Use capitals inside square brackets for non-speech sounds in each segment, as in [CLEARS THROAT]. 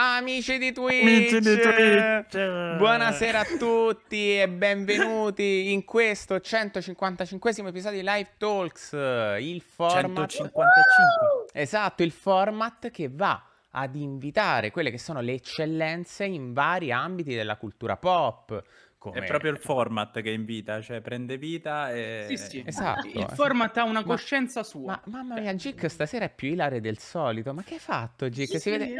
Amici di Twitch, Amici di Twitch. buonasera a tutti e benvenuti in questo 155 episodio di Live Talks, il format 155. Esatto, il format che va ad invitare quelle che sono le eccellenze in vari ambiti della cultura pop, come... È proprio il format che invita, cioè prende vita e... Sì, sì, esatto. Il format ha una ma, coscienza sua. Ma, mamma cioè mia, Gic stasera è più ilare del solito. Ma che hai fatto, Gic? Sì, si vede...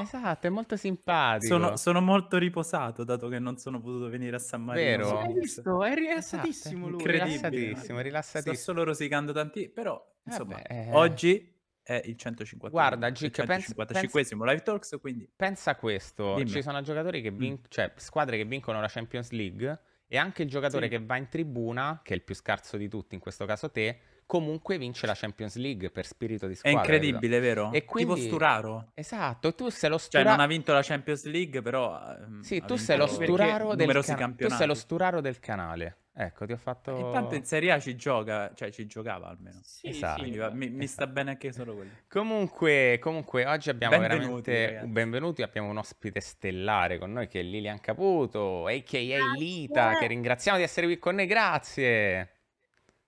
Esatto, è molto simpatico. Sono, sono, molto riposato, dato che non sono potuto venire a San Marino. Vero? Hai visto? È rilassatissimo esatto, lui. Incredibile. Rilassatissimo, rilassatissimo. Sto solo rosicando tanti, però, eh insomma, Vabbè, eh... oggi è il 150 Guarda, il 155esimo live talks, quindi... Pensa a questo, Dimmi. ci sono giocatori che vin- mm. cioè, squadre che vincono la Champions League e anche il giocatore sì. che va in tribuna, che è il più scarso di tutti, in questo caso te, comunque vince la Champions League per spirito di squadra. È incredibile, vero? E quindi... Tipo Sturaro. Esatto, tu sei lo Sturaro... Cioè non ha vinto la Champions League, però... Ehm, sì, tu sei, lo Sturaro del... tu sei lo Sturaro del canale. Ecco, ti ho fatto. Intanto in Serie A ci gioca, cioè ci giocava almeno. Sì, esatto. Sì, mi, mi, esatto. sta bene anche solo quello. Comunque, comunque, oggi abbiamo benvenuti, veramente ragazzi. un Abbiamo un ospite stellare con noi che è Lilian Caputo, a.k.a. Lita, che ringraziamo di essere qui con noi. Grazie.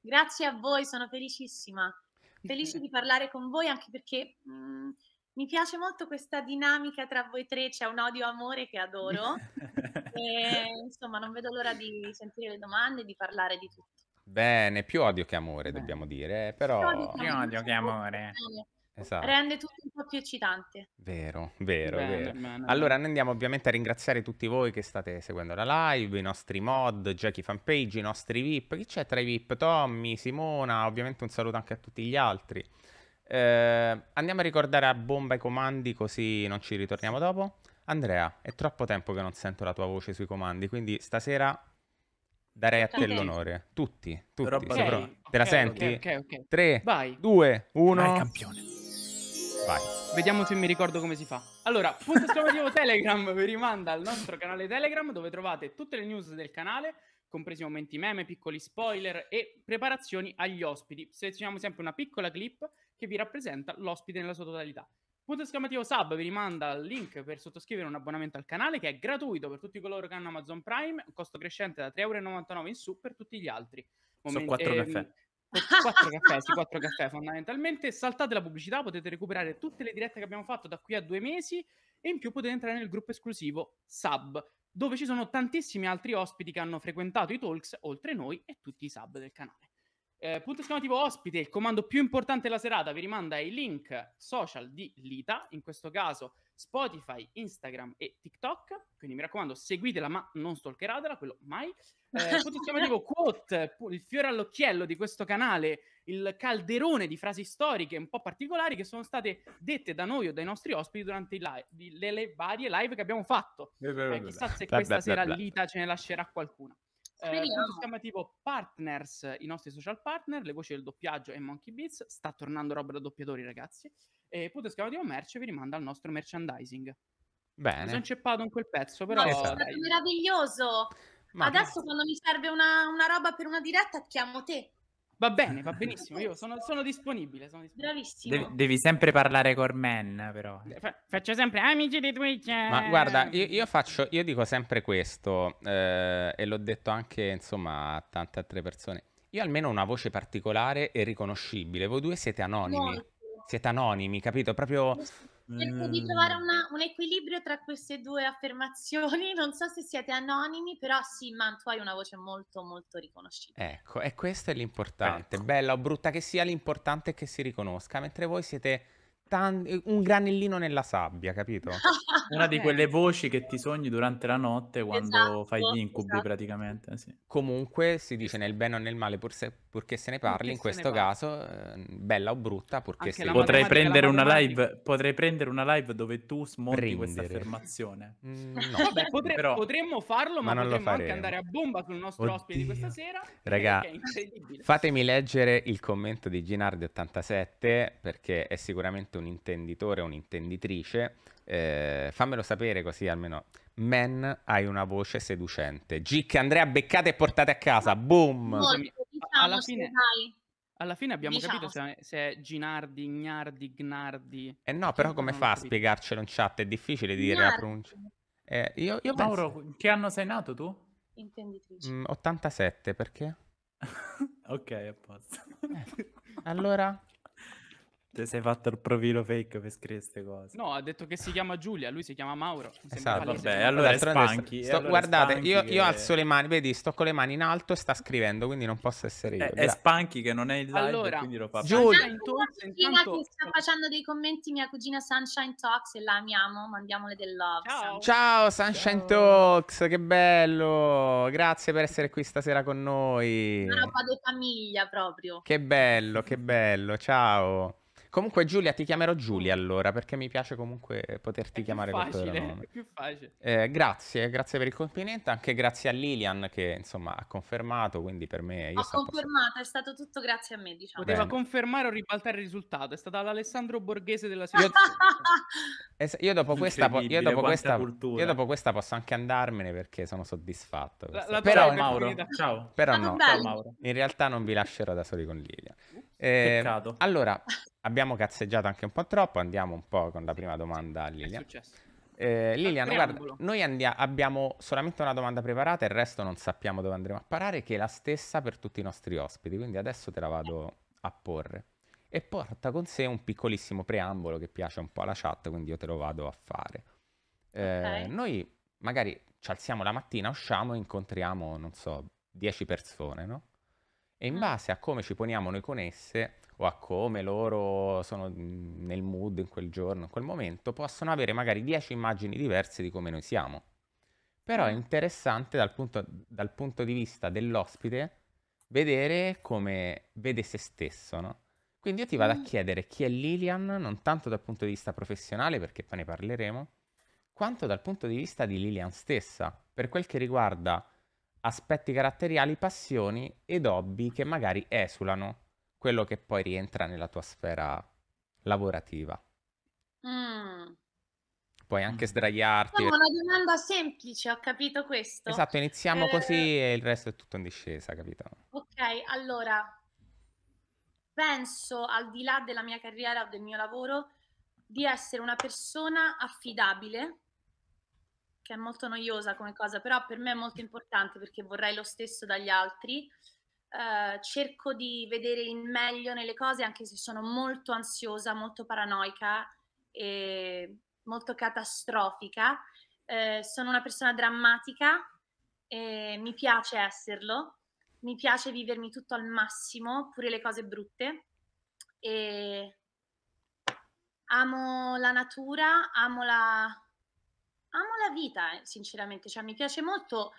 Grazie a voi, sono felicissima. Felice [LAUGHS] di parlare con voi anche perché mh, mm, mi piace molto questa dinamica tra voi tre, c'è un odio-amore che adoro. [LAUGHS] e, insomma, non vedo l'ora di sentire le domande e di parlare di tutto. Bene, più odio che amore, Beh. dobbiamo dire, eh, però... Più odio che amore. Più odio che amore. Esatto. Rende tutto un po' più eccitante. Vero, vero, bene, vero. Bene, allora noi andiamo ovviamente a ringraziare tutti voi che state seguendo la live, i nostri mod, Jackie Fanpage, i nostri VIP. Chi c'è tra i VIP? Tommy, Simona, ovviamente un saluto anche a tutti gli altri. Eh, andiamo a ricordare a bomba i comandi così non ci ritorniamo dopo. Andrea, è troppo tempo che non sento la tua voce sui comandi, quindi stasera darei a te okay. l'onore. Tutti, tutti. Okay. Te la okay, senti? 3, 2, 1. Vai, campione. Vai. Vediamo se mi ricordo come si fa. Allora, punto esclamativo [LAUGHS] Telegram vi rimanda al nostro canale Telegram dove trovate tutte le news del canale, compresi momenti meme, piccoli spoiler e preparazioni agli ospiti. Selezioniamo sempre una piccola clip che vi rappresenta l'ospite nella sua totalità. Punto esclamativo sub vi rimanda al link per sottoscrivere un abbonamento al canale che è gratuito per tutti coloro che hanno Amazon Prime, costo crescente da 3,99 euro in su per tutti gli altri. Momenti, Sono 4 ehm, caffè. 4 caffè, sì, 4 caffè fondamentalmente. Saltate la pubblicità, potete recuperare tutte le dirette che abbiamo fatto da qui a due mesi e in più potete entrare nel gruppo esclusivo Sub, dove ci sono tantissimi altri ospiti che hanno frequentato i talks, oltre noi e tutti i sub del canale. Eh, punto esclamativo ospite, il comando più importante della serata vi rimanda ai link social di Lita, in questo caso Spotify, Instagram e TikTok. Quindi mi raccomando, seguitela, ma non stalkeratela, quello mai. Eh, chiamativo [LAUGHS] quote, il fiore all'occhiello di questo canale, il calderone di frasi storiche un po' particolari che sono state dette da noi o dai nostri ospiti durante live, le, le, varie live che abbiamo fatto. Eh, chissà se questa sera l'Ita ce ne lascerà qualcuna. Eh, Speriamo. Eh, si chiama tipo Partners, i nostri social partner, le voci del doppiaggio e Monkey Beats. Sta tornando roba da doppiatori, ragazzi. E punto esclamativo merce vi rimanda al nostro merchandising. Bene. Mi sono inceppato in quel pezzo, però... No, è esatto. stato dai. meraviglioso. Ma Adesso che... quando mi serve una, una roba per una diretta, chiamo te. Va bene, va benissimo. Io sono, sono disponibile. Sono disponibile. Bravissimo. Devi, devi, sempre parlare con men, però. Fa, faccio sempre amici di Twitch. Ma guarda, io, io, faccio, io dico sempre questo, eh, e l'ho detto anche, insomma, a tante altre persone. Io almeno ho una voce particolare e riconoscibile. Voi due siete anonimi. No. Siete anonimi, capito? Proprio cerco di ehm trovare una, un equilibrio tra queste due affermazioni. [LAUGHS] Non so se siete anonimi, però sì, ma tu hai una voce molto, molto riconoscibile. Ecco, e questo è l'importante. Ecco. Bella o brutta che sia, l'importante è che si riconosca, mentre voi siete eh, un granellino nella sabbia, capito? [LAUGHS] Una di quelle voci che ti sogni durante la notte quando esatto, fai gli incubi esatto. praticamente. Sì. Comunque si dice nel bene o nel male purché se, se ne parli, in questo caso eh, bella o brutta purché se Potrei prendere, una live, potrei prendere una live dove tu smonti prendere. questa affermazione. Mm, [LAUGHS] no. Vabbè, potre- Però... potremmo farlo, ma, ma non potremmo anche andare a bomba sul nostro Oddio. ospite di questa sera. Raga, fatemi leggere il commento di Ginardi87 perché è sicuramente un intenditore o un'intenditrice, eh, fammelo sapere così almeno. Man, hai una voce seducente. Gic, Andrea, beccate e portate a casa. Boom! Diciamo, diciamo, alla fine... Alla fine abbiamo diciamo. capito se, se, è Ginardi, Gnardi, Gnardi. Eh no, però come fa a spiegarcelo in chat? È difficile dire Gnardi. la pronuncia. Eh, io, io Mauro, penso... che anno sei nato tu? Intenditrice. Mm, 87, perché? [LAUGHS] ok, apposta. Eh. Allora? Ti sei fatto il profilo fake per scrivere queste cose. No, ha detto che si chiama Giulia, lui si chiama Mauro. Esatto, vabbè, allora spanchi. Eh, sto, allora guardate, spanchi io, che... io, alzo le mani, vedi, sto con le mani in alto e sta scrivendo, quindi non posso essere io. Eh, è, è Spanchi che non è il live, allora, quindi lo fa. Giulia, Talks, intanto... che sta facendo dei commenti, mia cugina Sunshine Talks, e la amiamo, mandiamole del love. Ciao, Ciao Sunshine Ciao. Talks, che bello! Grazie per essere qui stasera con noi. Una roba di famiglia proprio. Che bello, che bello. Ciao. Comunque Giulia, ti chiamerò Giulia allora, perché mi piace comunque poterti è chiamare più facile, nome. È più facile. Eh, grazie, grazie per il complimento, anche grazie a Lilian che insomma ha confermato, quindi per me... Io Ho confermato, posso... è stato tutto grazie a me, diciamo. Poteva Bene. confermare o ribaltare il risultato, è stata l'Alessandro Borghese della situazione. Io, [LAUGHS] io, dopo questa, io, dopo questa, io dopo questa posso anche andarmene perché sono soddisfatto. La, la però, Mauro, ciao. Però ah, no, ciao Mauro. in realtà non vi lascerò da soli con Lilian. Eh, Peccato. Ehm, allora, abbiamo cazzeggiato anche un po' troppo, andiamo un po' con la prima domanda a Lilian. È successo? Eh, Lilian, guarda, noi andia- abbiamo solamente una domanda preparata, il resto non sappiamo dove andremo a parare, che è la stessa per tutti i nostri ospiti, quindi adesso te la vado a porre. E porta con sé un piccolissimo preambolo che piace un po' alla chat, quindi io te lo vado a fare. Eh, okay. Ehm, noi magari ci alziamo la mattina, usciamo e incontriamo, non so, 10 persone, no? E in mm. base a come ci poniamo noi con esse o a come loro sono mm, nel mood in quel giorno, in quel momento, possono avere magari 10 immagini diverse di come noi siamo. Però è mm. interessante dal punto, dal punto di vista dell'ospite vedere come vede se stesso, no? Quindi io ti vado a chiedere chi è Lilian, non tanto dal punto di vista professionale, perché poi ne parleremo, quanto dal punto di vista di Lilian stessa, per quel che riguarda aspetti caratteriali, passioni ed hobby che magari esulano quello che poi rientra nella tua sfera lavorativa. Mm. Puoi anche mm. sdraiarti. È una domanda semplice, ho capito questo. Esatto, iniziamo eh... così e il resto è tutto in discesa, capito? Ok, allora penso al di là della mia carriera o del mio lavoro di essere una persona affidabile che è molto noiosa come cosa, però per me è molto importante perché vorrei lo stesso dagli altri. Eh, cerco di vedere il meglio nelle cose anche se sono molto ansiosa, molto paranoica e molto catastrofica. Eh, sono una persona drammatica, e mi piace esserlo, mi piace vivermi tutto al massimo, pure le cose brutte. E amo la natura, amo la, amo la vita, eh, sinceramente, cioè, mi piace molto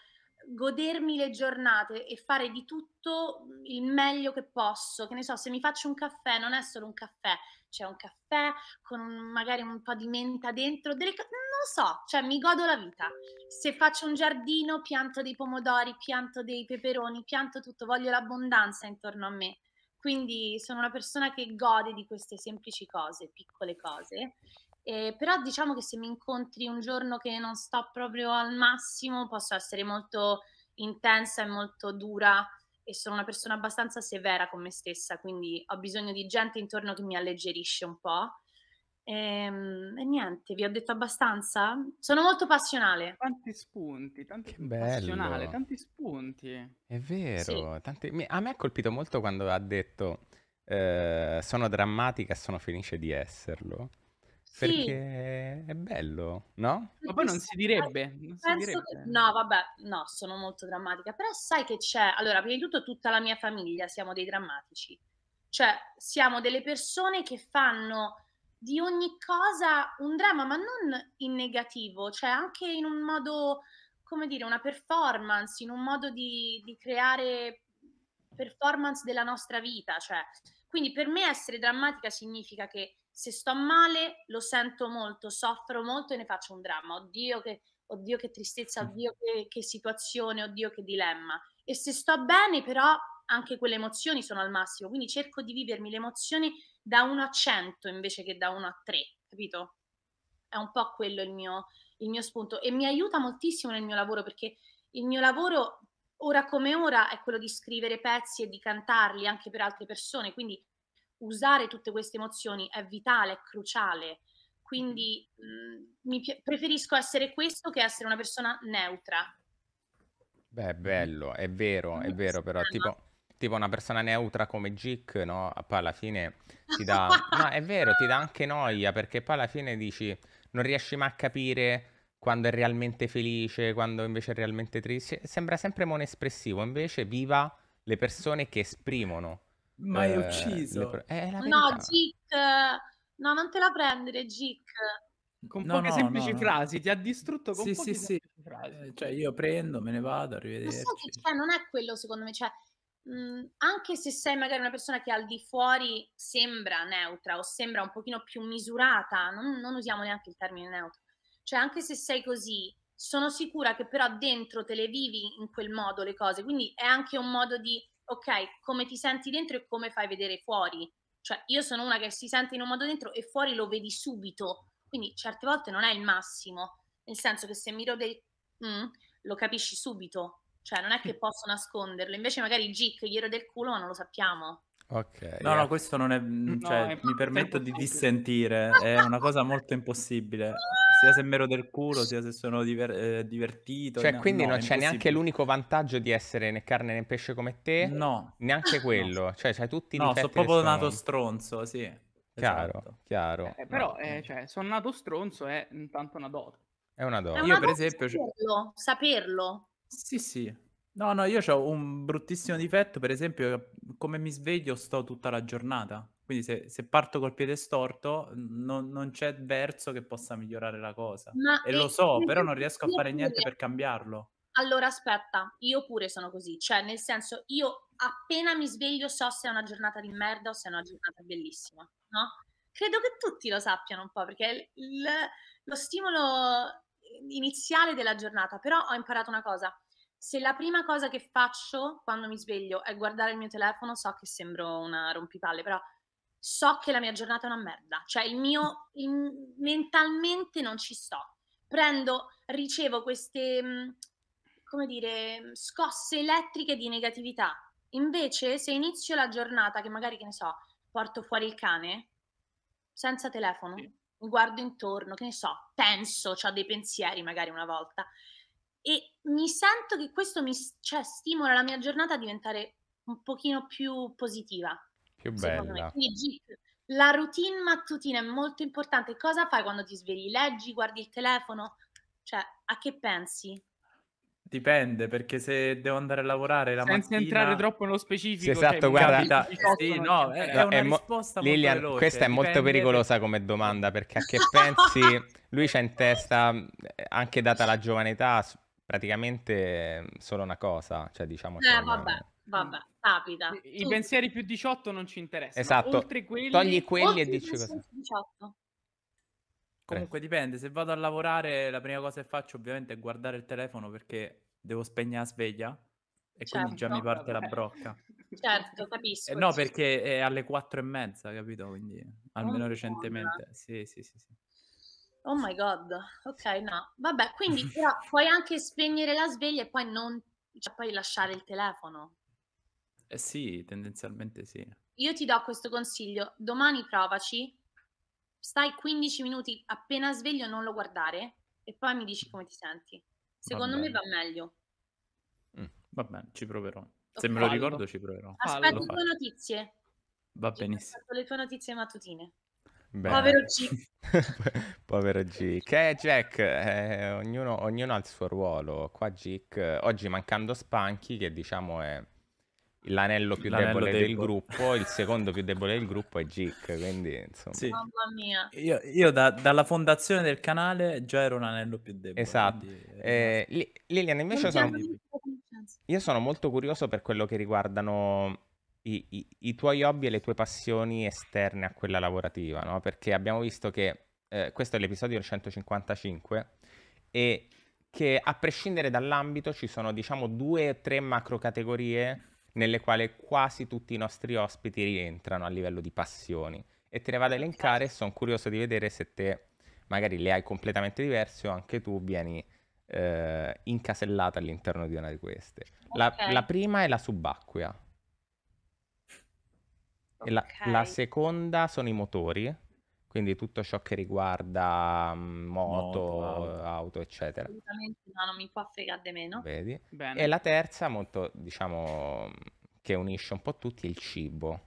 godermi le giornate e fare di tutto mm, il meglio che posso. Che ne so, se mi faccio un caffè, non è solo un caffè, c'è un caffè con magari un po' di menta dentro, delle, non so, cioè mi godo la vita. Se faccio un giardino, pianto dei pomodori, pianto dei peperoni, pianto tutto, voglio l'abbondanza intorno a me. Quindi sono una persona che gode di queste semplici cose, piccole cose eh, però diciamo che se mi incontri un giorno che non sto proprio al massimo, posso essere molto intensa e molto dura e sono una persona abbastanza severa con me stessa, quindi ho bisogno di gente intorno che mi alleggerisce un po'. E, ehm, e niente, vi ho detto abbastanza. Sono molto passionale. Tanti spunti, tanti passionale, tanti spunti. È vero, sì. tanti... a me ha colpito molto quando ha detto eh, sono drammatica e sono felice di esserlo. Perché è bello, no? Ma poi non si direbbe. Non si direbbe. Che, no, vabbè, no, sono molto drammatica. Però sai che c'è, allora, prima di tutto tutta la mia famiglia siamo dei drammatici. Cioè, siamo delle persone che fanno di ogni cosa un dramma, ma non in negativo, cioè anche in un modo, come dire, una performance, in un modo di, di creare performance della nostra vita. Cioè. Quindi per me essere drammatica significa che se sto male lo sento molto, soffro molto e ne faccio un dramma. Oddio che, oddio che tristezza, oddio che, che situazione, oddio che dilemma. E se sto bene però anche quelle emozioni sono al massimo, quindi cerco di vivermi le emozioni da 1 a 100 invece che da 1 a 3, capito? È un po' quello il mio, il mio spunto e mi aiuta moltissimo nel mio lavoro perché il mio lavoro ora come ora è quello di scrivere pezzi e di cantarli anche per altre persone, quindi usare tutte queste emozioni è vitale, è cruciale. Quindi mh, mm-hmm. mm, preferisco essere questo che essere una persona neutra. Beh, bello, è vero, è vero, però tipo, tipo una persona neutra come Gic, no? Poi alla fine ti dà... no, [LAUGHS] è vero, ti dà anche noia, perché poi alla fine dici, non riesci mai a capire quando è realmente felice, quando invece è realmente triste. Sembra sempre mono espressivo, invece viva le persone che esprimono Mai eh, ucciso. Pro- eh, no, Gic, no, non te la prendere, Gic. Con no, poche no, semplici no, frasi, ti ha distrutto con sì, poche sì, semplici sì. frasi. Eh, cioè, io prendo, me ne vado, arrivederci. Non, che, cioè, non è quello, secondo me, cioè, mh, mm, anche se sei magari una persona che al di fuori sembra neutra o sembra un pochino più misurata, non, non usiamo neanche il termine neutro, cioè anche se sei così, sono sicura che però dentro te le vivi in quel modo le cose, quindi è anche un modo di ok, come ti senti dentro e come fai vedere fuori. Cioè, io sono una che si sente in un modo dentro e fuori lo vedi subito. Quindi certe volte non è il massimo, nel senso che se mi rode mm, lo capisci subito, cioè non è che posso nasconderlo, invece magari Gic gli rode il culo ma non lo sappiamo. Ok. No, no, questo non è... Mm, cioè, no, mi permetto di dissentire, è una cosa molto impossibile. [LAUGHS] sia se mero del culo, sia se sono diver- eh, divertito. Cioè, no, quindi no, non c'è neanche l'unico vantaggio di essere né carne né pesce come te. No. Neanche quello. No. Cioè, c'hai tutti i No, sono proprio sono... nato stronzo, sì. Chiaro, esatto. chiaro. Eh, però, eh, eh cioè, sono nato stronzo è intanto una dote. È una dote. io, per esempio... Saperlo, saperlo. Sì, sì. No, no, io ho un bruttissimo difetto, per esempio, come mi sveglio sto tutta la giornata. Quindi se, se parto col piede storto non, non, c'è verso che possa migliorare la cosa. Ma e lo so, però non riesco a fare niente per cambiarlo. Allora aspetta, io pure sono così, cioè nel senso io appena mi sveglio so se è una giornata di merda o se è una giornata bellissima, no? Credo che tutti lo sappiano un po' perché il, lo stimolo iniziale della giornata, però ho imparato una cosa, se la prima cosa che faccio quando mi sveglio è guardare il mio telefono, so che sembro una rompipalle, però so che la mia giornata è una merda, cioè il mio il, mentalmente non ci sto. Prendo, ricevo queste mm, come dire, scosse elettriche di negatività. Invece, se inizio la giornata che magari che ne so, porto fuori il cane senza telefono, sì. mi guardo intorno, che ne so, penso, ho dei pensieri magari una volta e mi sento che questo mi cioè, stimola la mia giornata a diventare un pochino più positiva che bella. Quindi, la routine mattutina è molto importante. Cosa fai quando ti svegli? Leggi, guardi il telefono? Cioè, a che pensi? Dipende, perché se devo andare a lavorare la Senza mattina... Senza entrare troppo nello specifico... Sì, cioè, esatto, guarda... Sì, no, è, no, è, è mo... Lilian, veloce, Questa è dipende... molto pericolosa come domanda, perché a che [LAUGHS] pensi... Lui c'ha in testa, eh, anche data la giovane età, praticamente eh, solo una cosa, cioè diciamo... Eh, vabbè. Vabbè, mm. capita. I, i pensieri più 18 non ci interessano. Esatto. Oltre quelli, Togli quelli e dici cosa. 18. Comunque dipende, se vado a lavorare la prima cosa che faccio ovviamente è guardare il telefono perché devo spegnere la sveglia e certo, quindi già mi certo. parte vabbè. la brocca. Certo, capisco. Eh, no, perché è alle quattro e mezza, capito? Quindi almeno oh recentemente. Sì, sì, sì, sì, Oh my god, ok, no. Vabbè, quindi però, puoi anche spegnere la sveglia e poi non, cioè, puoi lasciare il telefono. Eh sì, tendenzialmente sì. Io ti do questo consiglio, domani provaci, stai 15 minuti appena sveglio non lo guardare e poi mi dici come ti senti. Secondo va me va meglio. Mm, va bene, ci proverò. Se me lo ricordo ci proverò. Aspetta le tue notizie. Va benissimo. Aspetto le tue notizie mattutine. Bene. Povero [LAUGHS] G. Povero G. Che Jack, eh, ognuno, ognuno, ha il suo ruolo. Qua Gic, oggi mancando Spanky che diciamo è l'anello più l'anello debole debole. del gruppo, il secondo più debole del gruppo è Gic, quindi insomma. Sì. Mamma mia. Io, io da, dalla fondazione del canale già ero un anello più debole. Esatto. Eh, eh Liliana invece sono... Io sono molto curioso per quello che riguardano i, i, i, tuoi hobby e le tue passioni esterne a quella lavorativa, no? Perché abbiamo visto che eh, questo è l'episodio 155 e che a prescindere dall'ambito ci sono diciamo due o tre macro categorie nelle quali quasi tutti i nostri ospiti rientrano a livello di passioni. E te ne vado a elencare, certo. sono curioso di vedere se te magari le hai completamente diverse o anche tu vieni eh, incasellata all'interno di una di queste. La, okay. la prima è la subacquea. Okay. La, la seconda sono i motori. Quindi tutto ciò che riguarda mhmm, moto, Moto, auto. eccetera. Assolutamente no, non mi può fregare di meno. Vedi? Bene. E la terza, molto, diciamo, che unisce un po' tutti, è il cibo.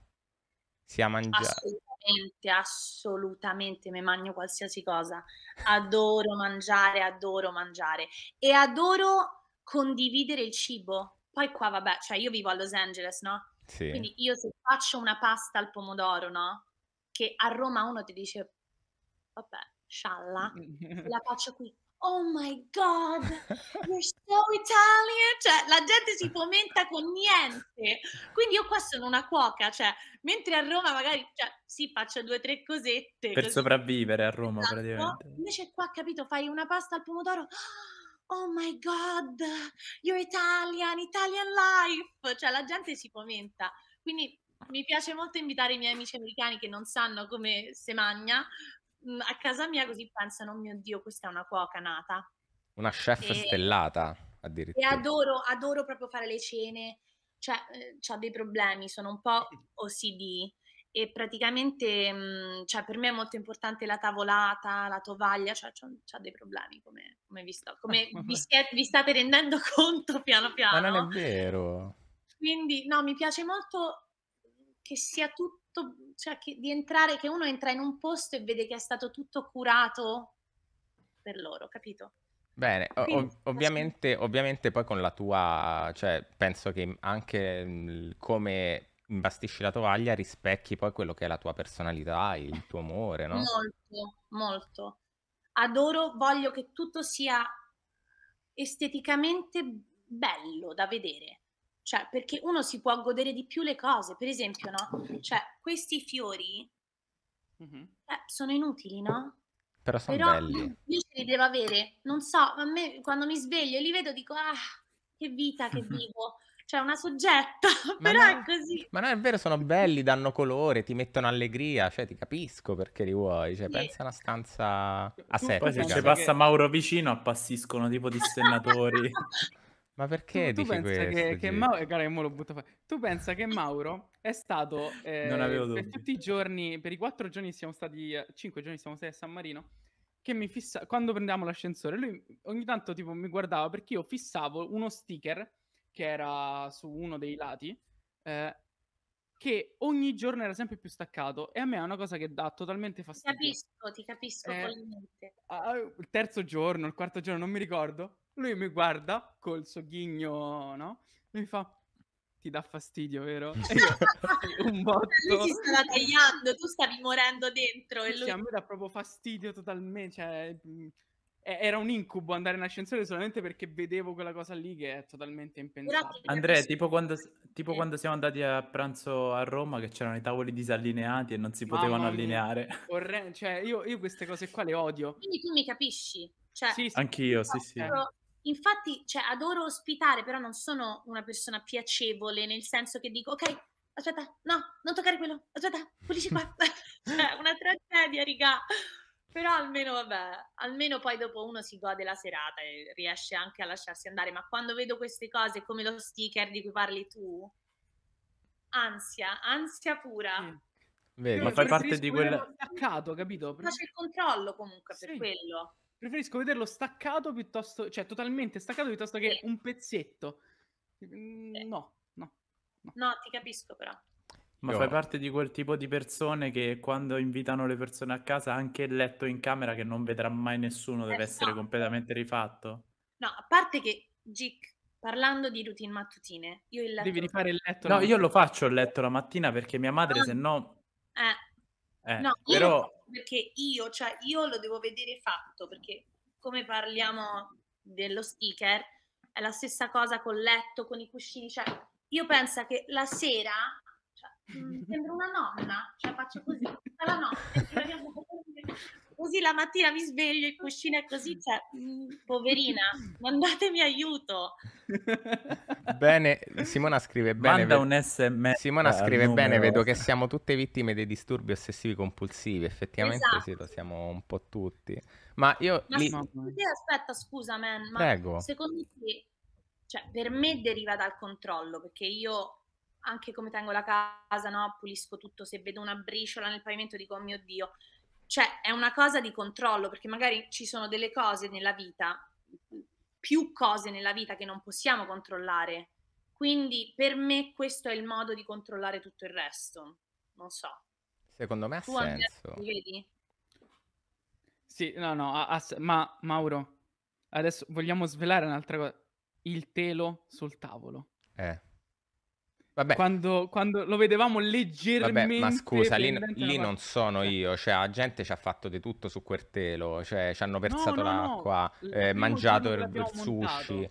Sia mangiare... Assolutamente, assolutamente, mi mangio qualsiasi cosa. Adoro mangiare, adoro mangiare. E adoro condividere il cibo. Poi qua, vabbè, cioè io vivo a Los Angeles, no? Sì. Quindi io se faccio una pasta al pomodoro, no? che a Roma uno ti dice, vabbè, scialla, [LAUGHS] la faccio qui. Oh my god, you're so Italian! Cioè, la gente si fomenta con niente. Quindi io qua sono una cuoca, cioè, mentre a Roma magari cioè, sì, faccio due o tre cosette. Per così. sopravvivere a Roma esatto. praticamente. Invece qua, capito, fai una pasta al pomodoro. Oh my god, you're Italian, Italian life! Cioè, la gente si fomenta. Quindi mi piace molto invitare i miei amici americani che non sanno come si magna mm, a casa mia così pensano, oh mio Dio, questa è una cuoca nata. Una chef e, stellata, addirittura. E adoro, adoro proprio fare le cene, cioè eh, ho dei problemi, sono un po' [LAUGHS] OCD e praticamente mh, mm, cioè, per me è molto importante la tavolata, la tovaglia, cioè ho dei problemi come, come, vi, sto, come [LAUGHS] vi, siete, vi state rendendo [LAUGHS] conto piano piano. Ma non è vero. Quindi no, mi piace molto che sia tutto, cioè che, di entrare, che uno entra in un posto e vede che è stato tutto curato per loro, capito? Bene, Quindi, ov- ovviamente, ovviamente poi con la tua, cioè penso che anche mhmm, come imbastisci la tovaglia rispecchi poi quello che è la tua personalità, il tuo amore, no? Molto, molto. Adoro, voglio che tutto sia esteticamente bello da vedere. Cioè, perché uno si può godere di più le cose, per esempio, no? Cioè, questi fiori mm-hmm. eh, sono inutili, no? Però sono Però belli. Io ce li devo avere, non so, a me quando mi sveglio li vedo dico, ah, che vita che [LAUGHS] vivo. cioè una soggetta, [LAUGHS] però no, è così. Ma no, è vero, sono belli, danno colore, ti mettono allegria, cioè ti capisco perché li vuoi, cioè sì. pensa a una stanza a sé. Poi se ci passa Mauro vicino appassiscono tipo dissennatori. [LAUGHS] Ma perché tu, tu pensa questo, che, che Mauro, eh, cara, lo butto Tu pensa che Mauro è stato [LAUGHS] eh, per tutti i giorni, per i quattro giorni siamo stati, eh, cinque giorni siamo stati a San Marino, che mi fissa quando prendiamo l'ascensore, lui ogni tanto tipo mi guardava perché io fissavo uno sticker che era su uno dei lati eh, che ogni giorno era sempre più staccato e a me è una cosa che dà totalmente fastidio. Ti capisco, ti capisco eh, Il terzo giorno, il quarto giorno, non mi ricordo lui mi guarda col suo ghigno, no? mi fa, ti dà fastidio, vero? un [LAUGHS] botto. Lui si stava tagliando, tu stavi morendo dentro. E lui... Sì, a me dà proprio fastidio totalmente, cioè... Era un incubo andare in ascensore solamente perché vedevo quella cosa lì che è totalmente impensabile. Andrea, tipo quando, tipo eh. quando siamo andati a pranzo a Roma che c'erano i tavoli disallineati e non si potevano allineare. Orre- cioè, io, io, queste cose qua le odio. Quindi tu mi capisci? Cioè, sì, sì. Anch'io, sì, sì. Proprio Infatti, cioè, adoro ospitare, però non sono una persona piacevole, nel senso che dico, ok, aspetta, no, non toccare quello, aspetta, pulisci qua. [LAUGHS] [LAUGHS] Cioè, una tragedia, riga. Però almeno, vabbè, almeno poi dopo uno si gode la serata e riesce anche a lasciarsi andare. Ma quando vedo queste cose, come lo sticker di cui parli tu, ansia, ansia pura. Mm. Vero, ma fai parte di quella... Attaccato, capito? Faccio il controllo comunque sì. per quello. Preferisco vederlo staccato piuttosto, cioè totalmente staccato piuttosto che un pezzetto. Mm, no, no. No, no ti capisco però. Ma Io... fai parte di quel tipo di persone che quando invitano le persone a casa anche il letto in camera che non vedrà mai nessuno eh, deve essere no. completamente rifatto? No, a parte che Gic parlando di routine mattutine, io il letto... Devi rifare il letto. No, io lo faccio il letto la mattina perché mia madre, no. Ah. se no... Eh. eh no, però perché io, cioè io lo devo vedere fatto, perché come parliamo dello sticker, è la stessa cosa col letto, con i cuscini, cioè io penso che la sera cioè, mh, mm, sembro una nonna, cioè faccio così tutta la notte, così la mattina mi sveglio, il cuscino è così, cioè, mm, poverina, mandatemi aiuto. Bene, Simona scrive bene. Manda un sms. Simona scrive bene, vedo che siamo tutte vittime dei disturbi ossessivi compulsivi, effettivamente esatto. sì, lo esatto. siamo un po' tutti. Ma io... Ma lì... te, aspetta, scusa, man, ma Prego. secondo te, cioè, per me deriva dal controllo, perché io anche come tengo la casa, no? pulisco tutto, se vedo una briciola nel pavimento dico oh mio Dio, cioè è una cosa di controllo, perché magari ci sono delle cose nella vita, più cose nella vita che non possiamo controllare. Quindi per me questo è il modo di controllare tutto il resto. Non so. Secondo me ha tu senso. Andrea, vedi? Sì, no, no, ass- ma Mauro, adesso vogliamo svelare un'altra cosa. Il telo sul tavolo. Eh. Vabbè. Quando, quando, lo vedevamo leggermente. Vabbè, ma scusa, lì, lì non sono cioè io, cioè la gente ci ha fatto di tutto su quel telo, cioè ci hanno versato no, no, l'acqua, no. Eh, mangiato il, il sushi.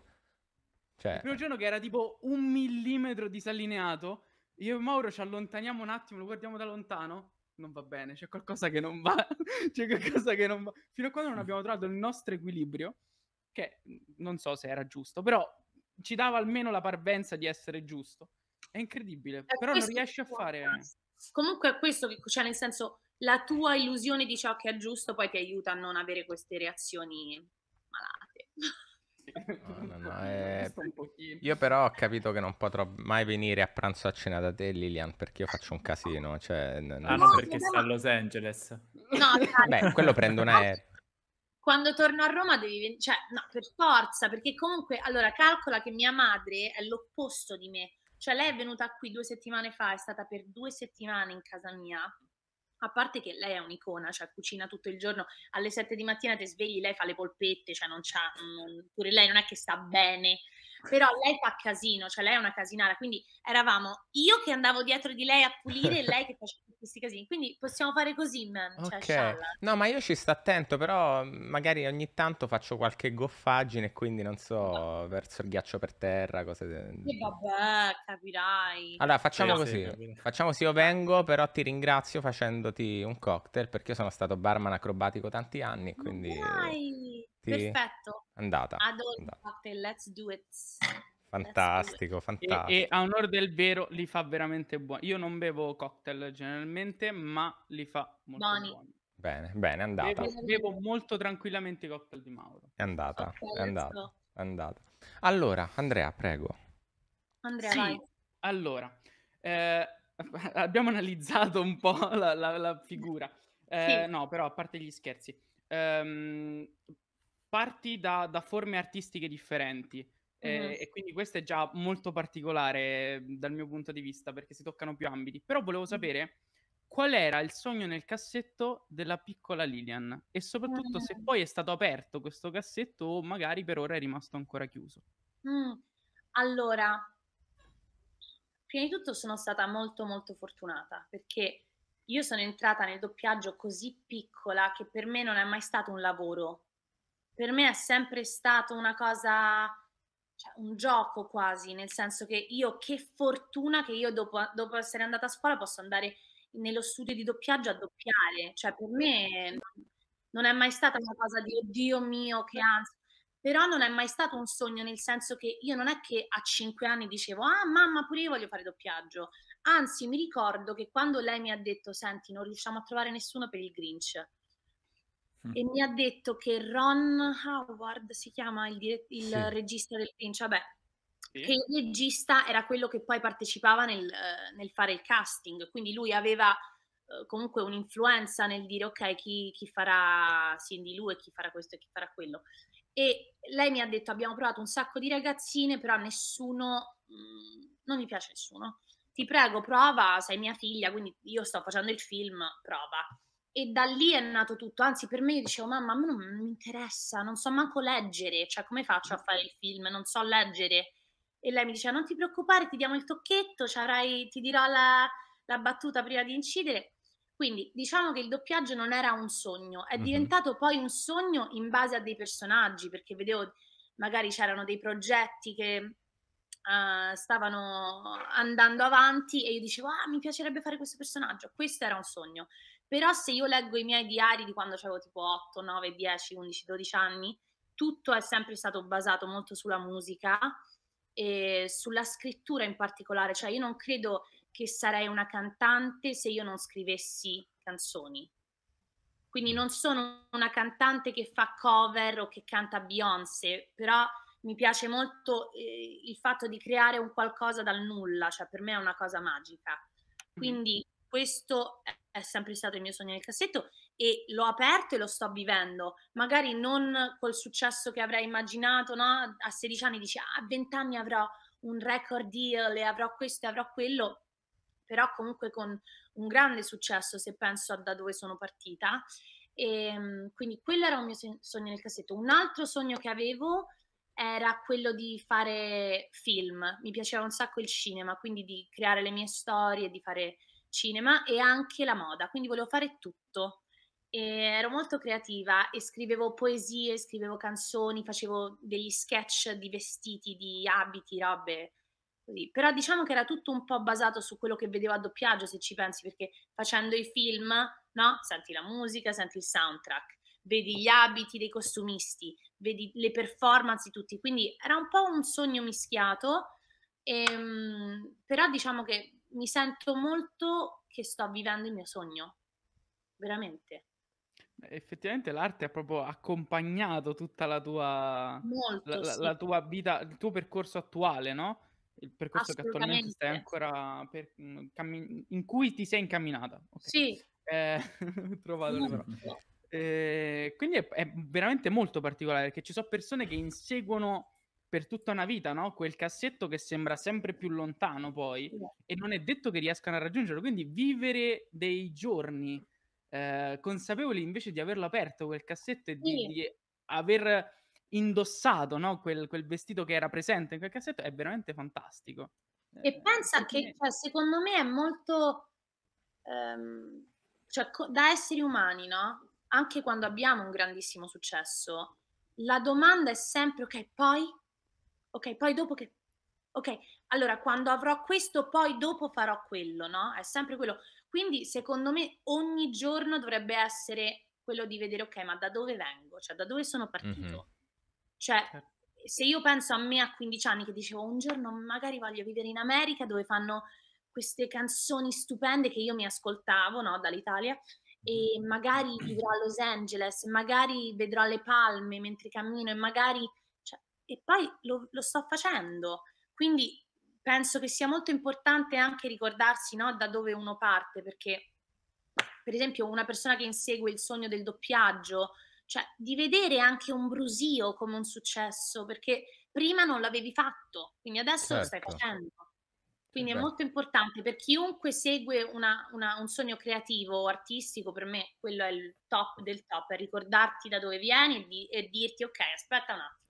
Cioè... Il primo giorno che era tipo un millimetro disallineato, io e Mauro ci allontaniamo un attimo, lo guardiamo da lontano, non va bene, c'è qualcosa che non va, [LAUGHS] c'è qualcosa che non va. Fino a quando non abbiamo trovato il nostro equilibrio, che mhmm, non so se era giusto, però ci dava almeno la parvenza di essere giusto è incredibile, è però non riesci a fare. Comunque è questo che c'è, cioè nel senso, la tua illusione di ciò che è giusto poi ti aiuta a non avere queste reazioni malate. No, no, no, [LAUGHS] eh, io però ho capito che non potrò mai venire a pranzo a cena da te Lilian perché io faccio un casino cioè, ah no perché sta a Los Angeles no, beh quello prendo un quando torno a Roma devi venire, cioè no, per forza, perché comunque, allora calcola che mia madre è l'opposto di me, cioè lei è venuta qui due settimane fa, è stata per due settimane in casa mia, a parte che lei è un'icona, cioè cucina tutto il giorno, alle sette di mattina ti svegli, lei fa le polpette, cioè non c'ha, pure lei non è che sta bene, però lei fa casino, cioè lei è una casinara, quindi eravamo io che andavo dietro di lei a pulire e lei che faceva questi casini, quindi possiamo fare così, man. Cioè, okay. no, ma io ci sto attento, però mm, magari ogni tanto faccio qualche goffaggine, quindi non so, no. verso il ghiaccio per terra, cose del... genere. vabbè, capirai. Allora, facciamo eh, così, sì, facciamo sì, io vengo, però ti ringrazio facendoti un cocktail, perché io sono stato barman acrobatico tanti anni, quindi... Dai Perfetto. Andata. Adoro andata. cocktail, let's do it. Fantastico, fantastico. E, e, a onor del vero li fa veramente buoni. Io non bevo cocktail generalmente, ma li fa molto buoni. Bene, bene, andata. Bevo, molto tranquillamente i cocktail di Mauro. È andata, okay, è andata, è andata. Allora, Andrea, prego. Andrea, sì, vai. Allora, eh, [LAUGHS] abbiamo analizzato un po' la, la, la figura. Eh, sì. No, però, a parte gli scherzi. Um, parti da, da forme artistiche differenti. Mm-hmm. E, quindi questo è già molto particolare mhmm, dal mio punto di vista perché si toccano più ambiti. Però volevo sapere qual era il sogno nel cassetto della piccola Lilian e soprattutto se ah. poi è stato aperto questo cassetto o magari per ora è rimasto ancora chiuso. Mm. Allora, prima di tutto sono stata molto molto fortunata perché io sono entrata nel doppiaggio così piccola che per me non è mai stato un lavoro, per me è sempre stato una cosa, cioè un gioco quasi, nel senso che io che fortuna che io dopo, dopo essere andata a scuola posso andare nello studio di doppiaggio a doppiare, cioè per me non è mai stata una cosa di oddio mio che ansia, però non è mai stato un sogno nel senso che io non è che a cinque anni dicevo ah mamma pure io voglio fare doppiaggio, anzi mi ricordo che quando lei mi ha detto senti non riusciamo a trovare nessuno per il Grinch, Mm. e mi ha detto che Ron Howard si chiama il, dire- il sì. regista del film, cioè beh, sì. che il regista era quello che poi partecipava nel, eh, nel fare il casting, quindi lui aveva eh, comunque un'influenza nel dire ok chi, chi farà Cindy Lou e chi farà questo e chi farà quello e lei mi ha detto abbiamo provato un sacco di ragazzine però nessuno mm, non mi piace nessuno ti prego prova sei mia figlia quindi io sto facendo il film prova e da lì è nato tutto. Anzi, per me io dicevo, mamma, a me non mi interessa, non so manco leggere, cioè come faccio a fare il film, non so leggere. E lei mi diceva, non ti preoccupare, ti diamo il tocchetto, ti dirò la, la, battuta prima di incidere. Quindi diciamo che il doppiaggio non era un sogno, è mm-hmm. diventato poi un sogno in base a dei personaggi, perché vedevo magari c'erano dei progetti che uh, stavano andando avanti e io dicevo, ah, mi piacerebbe fare questo personaggio, questo era un sogno. Però se io leggo i miei diari di quando avevo tipo 8, 9, 10, 11, 12 anni, tutto è sempre stato basato molto sulla musica e sulla scrittura in particolare, cioè io non credo che sarei una cantante se io non scrivessi canzoni. Quindi mm. non sono una cantante che fa cover o che canta Beyoncé, però mi piace molto eh, il fatto di creare un qualcosa dal nulla, cioè per me è una cosa magica. Mm. Quindi questo è sempre stato il mio sogno nel cassetto e l'ho aperto e lo sto vivendo. Magari non col successo che avrei immaginato, no? A 16 anni dici, ah, a 20 anni avrò un record deal e avrò questo e avrò quello, però comunque con un grande successo se penso a da dove sono partita. E, ehm, quindi quello era un mio sogno nel cassetto. Un altro sogno che avevo era quello di fare film. Mi piaceva un sacco il cinema, quindi di creare le mie storie, di fare cinema e anche la moda, quindi volevo fare tutto. E ero molto creativa e scrivevo poesie, scrivevo canzoni, facevo degli sketch di vestiti, di abiti, robe così. Però diciamo che era tutto un po' basato su quello che vedevo a doppiaggio, se ci pensi, perché facendo i film, no? Senti la musica, senti il soundtrack, vedi gli abiti dei costumisti, vedi le performance di tutti. Quindi era un po' un sogno mischiato, ehm, però diciamo che mi sento molto che sto vivendo il mio sogno, veramente. Effettivamente l'arte ha proprio accompagnato tutta la tua, molto, la, sì. la tua vita, il tuo percorso attuale, no? il percorso che attualmente stai ancora per, mm, cammin- in cui ti sei incamminata. Okay. Sì. Eh, [LAUGHS] trovato le parole. Eh, quindi è, è, veramente molto particolare perché ci sono persone che inseguono per tutta una vita, no? Quel cassetto che sembra sempre più lontano poi e non è detto che riescano a raggiungerlo, quindi vivere dei giorni eh, consapevoli invece di averlo aperto quel cassetto e di, sì. di aver indossato no? quel, quel, vestito che era presente in quel cassetto è veramente fantastico. E eh, pensa che cioè, secondo me è molto ehm, cioè, co- da esseri umani, no? Anche quando abbiamo un grandissimo successo, la domanda è sempre: ok, poi ok, poi dopo che... Ok, allora quando avrò questo, poi dopo farò quello, no? È sempre quello. Quindi secondo me ogni giorno dovrebbe essere quello di vedere, ok, ma da dove vengo? Cioè, da dove sono partito? Mm-hmm. Cioè, certo. se io penso a me a 15 anni che dicevo un giorno magari voglio vivere in America dove fanno queste canzoni stupende che io mi ascoltavo, no? Dall'Italia e mhm. magari vivrò a Los Angeles, magari vedrò le palme mentre cammino e magari e poi lo, lo sto facendo. Quindi penso che sia molto importante anche ricordarsi no, da dove uno parte, perché per esempio una persona che insegue il sogno del doppiaggio, cioè di vedere anche un brusio come un successo, perché prima non l'avevi fatto, quindi adesso certo. lo stai certo. facendo. Quindi Beh. è molto importante per chiunque segue una, una, un sogno creativo o artistico, per me quello è il top del top, è ricordarti da dove vieni e, di, e dirti ok, aspetta un attimo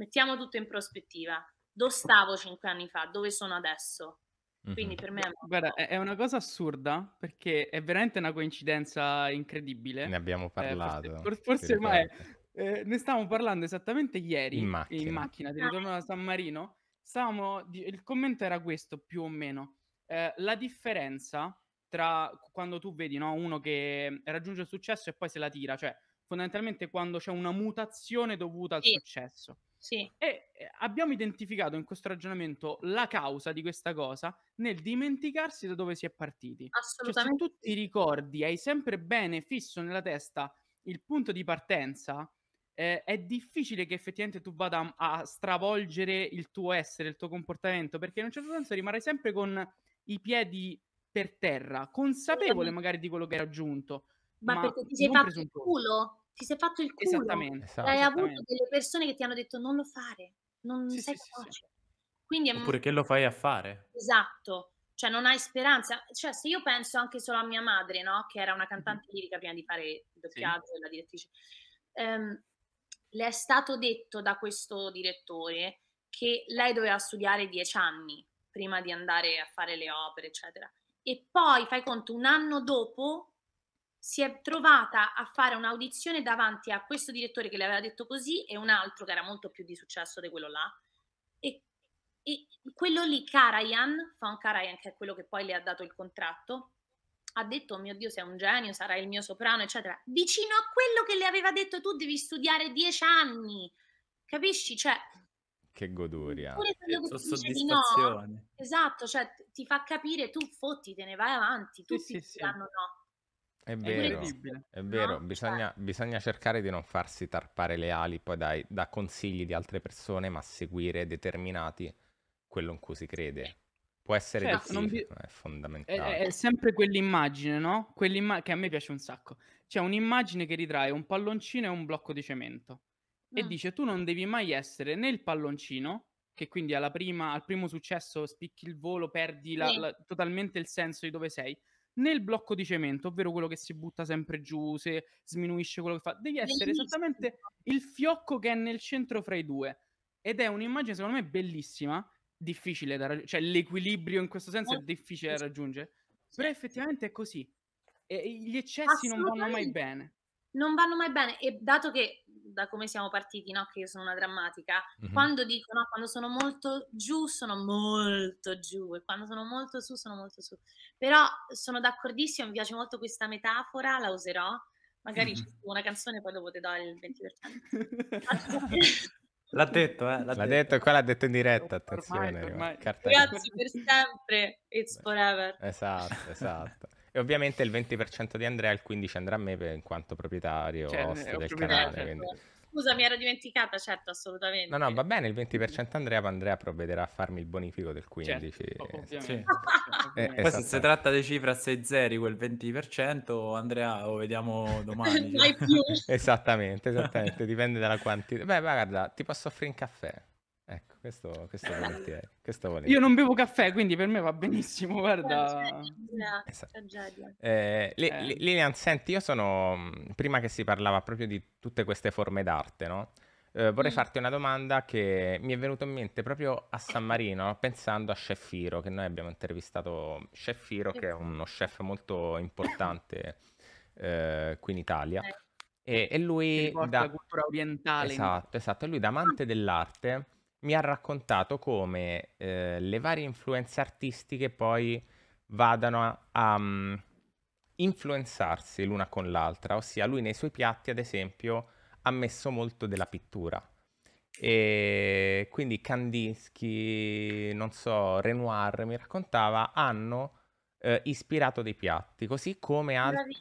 mettiamo tutto in prospettiva. Dove stavo cinque anni fa? Dove sono adesso? Mhm. Quindi per me è... Guarda, è una cosa assurda perché è veramente una coincidenza incredibile. Ne abbiamo parlato. Eh, forse, forse ormai eh, ne stavamo parlando esattamente ieri in macchina, in macchina di ritorno da San Marino. Stavamo, il commento era questo più o meno. Eh, la differenza tra quando tu vedi no, uno che raggiunge il successo e poi se la tira, cioè fondamentalmente quando c'è una mutazione dovuta al sì. successo. Sì. E abbiamo identificato in questo ragionamento la causa di questa cosa nel dimenticarsi da dove si è partiti. Assolutamente. Cioè, se tu ti ricordi, hai sempre bene fisso nella testa il punto di partenza, eh, è difficile che effettivamente tu vada a, stravolgere il tuo essere, il tuo comportamento, perché in un certo senso rimarrai sempre con i piedi per terra, consapevole magari di quello che hai raggiunto. Ma, ma perché ti sei fatto il culo? ti sei fatto il culo. Esattamente. Esatto. Hai esattamente. avuto delle persone che ti hanno detto non lo fare, non sì, sei sì, capace. Sì, Oppure che lo fai a fare. Esatto, cioè non hai speranza. Cioè se io penso anche solo a mia madre, no? Che era una cantante mm-hmm. lirica prima di fare il doppiaggio e la direttrice. Um, le è stato detto da questo direttore che lei doveva studiare dieci anni prima di andare a fare le opere, eccetera. E poi, fai conto, un anno dopo si è trovata a fare un'audizione davanti a questo direttore che le aveva detto così e un altro che era molto più di successo di quello là. E, e quello lì, Karajan, Fan Karajan, che è quello che poi le ha dato il contratto, ha detto, oh mio Dio, sei un genio, sarai il mio soprano, eccetera. Vicino a quello che le aveva detto tu devi studiare dieci anni, capisci? Cioè, che goduria. Pure che soddisfazione. No, esatto, cioè ti fa capire, tu fotti, te ne vai avanti, tutti sì, ti sì, diranno no è vero, è vero. No? Bisogna, cioè bisogna, cercare di non farsi tarpare le ali poi dai, da consigli di altre persone, ma seguire determinati quello in cui si crede. Può essere certo, cioè, decisivo, vi... è fondamentale. È, è, sempre quell'immagine, no? Quell'imma... Che a me piace un sacco. C'è un'immagine che ritrae un palloncino e un blocco di cemento. E ah. dice, tu non devi mai essere né il palloncino, che quindi prima, al primo successo spicchi il volo, perdi la, la, totalmente il senso di dove sei, nel blocco di cemento, ovvero quello che si butta sempre giù, se sminuisce quello che fa, devi essere esattamente il fiocco che è nel centro fra i due. Ed è un'immagine, secondo me, bellissima, difficile da raggiungere, cioè l'equilibrio in questo senso è difficile da raggiungere, però effettivamente è così. E gli eccessi non vanno mai bene. Non vanno mai bene e dato che da come siamo partiti, no? che io sono una drammatica, mm-hmm. quando dico no, quando sono molto giù sono molto giù e quando sono molto su sono molto su. Però sono d'accordissimo, mi piace molto questa metafora, la userò. Magari mm-hmm. una canzone poi dopo ti do il 20%. [LAUGHS] l'ha detto, eh? L'ha, l'ha detto. detto, qua l'ha detto in diretta, attenzione. Ormai, ormai. Ragazzi, per sempre, it's forever. Esatto, esatto. E ovviamente il 20% di Andrea, il 15% andrà a me in quanto proprietario cioè, host eh, del canale. Certo. Quindi... Scusa, mi ero dimenticata, certo, assolutamente. No, no, va bene, il 20% Andrea, ma Andrea provvederà a farmi il bonifico del 15%. Certo, eh, ovviamente. sì. [LAUGHS] eh, Poi se si esatto. tratta di cifre a 6 zeri, quel 20%, Andrea, lo vediamo domani. [LAUGHS] Cioè. Mai più. esattamente, esattamente, dipende dalla quantità. Beh, guarda, ti posso offrire un caffè. Ecco, questo, questo volentieri, questo volentieri. Io non bevo caffè, quindi per me va benissimo, guarda. Esatto. Eh, eh. Lilian, senti, io sono... Prima che si parlava proprio di tutte queste forme d'arte, no? Eh, vorrei mm. farti una domanda che mi è venuta in mente proprio a San Marino, pensando a Chef Firo, che noi abbiamo intervistato Chef Firo, che è uno chef molto importante eh, qui in Italia. Eh. E, e lui... Da cultura orientale. Esatto, esatto. E lui da amante ah. dell'arte mi ha raccontato come eh, le varie influenze artistiche poi vadano a, a um, influenzarsi l'una con l'altra, ossia lui nei suoi piatti, ad esempio, ha messo molto della pittura. E quindi Kandinsky, non so, Renoir mi raccontava, hanno eh, ispirato dei piatti, così come altri.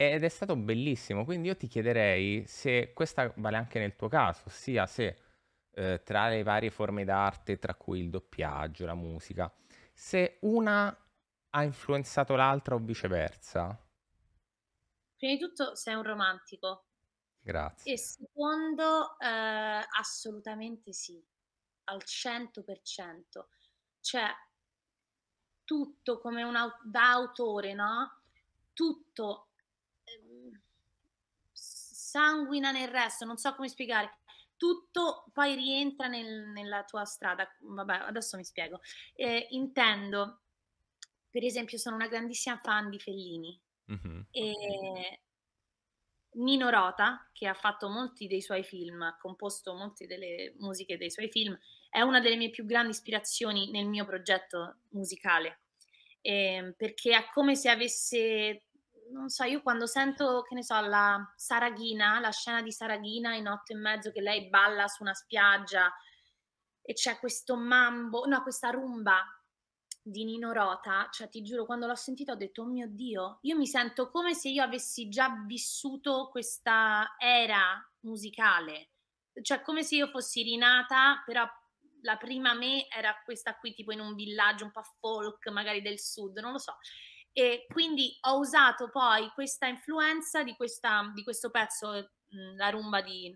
Ed è stato bellissimo, quindi io ti chiederei se questa vale anche nel tuo caso, ossia se eh, tra le varie forme d'arte, tra cui il doppiaggio, la musica, se una ha influenzato l'altra o viceversa? Prima di tutto sei un romantico. Grazie. E secondo, eh, assolutamente sì, al 100%. Cioè, tutto come un aut- da autore, no? Tutto eh, sanguina nel resto, non so come spiegare tutto poi rientra nel, nella tua strada. Vabbè, adesso mi spiego. Eh, intendo, per esempio, sono una grandissima fan di Fellini mm-hmm. e Nino Rota, che ha fatto molti dei suoi film, ha composto molte delle musiche dei suoi film, è una delle mie più grandi ispirazioni nel mio progetto musicale. Eh, perché è come se avesse non so, io quando sento, che ne so, la Saraghina, la scena di Saraghina in otto e mezzo che lei balla su una spiaggia e c'è questo mambo, no, questa rumba di Nino Rota, cioè ti giuro, quando l'ho sentita ho detto, oh mio Dio, io mi sento come se io avessi già vissuto questa era musicale, cioè come se io fossi rinata, però la prima me era questa qui, tipo in un villaggio un po' folk, magari del sud, non lo so. E quindi ho usato poi questa influenza di, questa, di questo pezzo, mhmm, la rumba di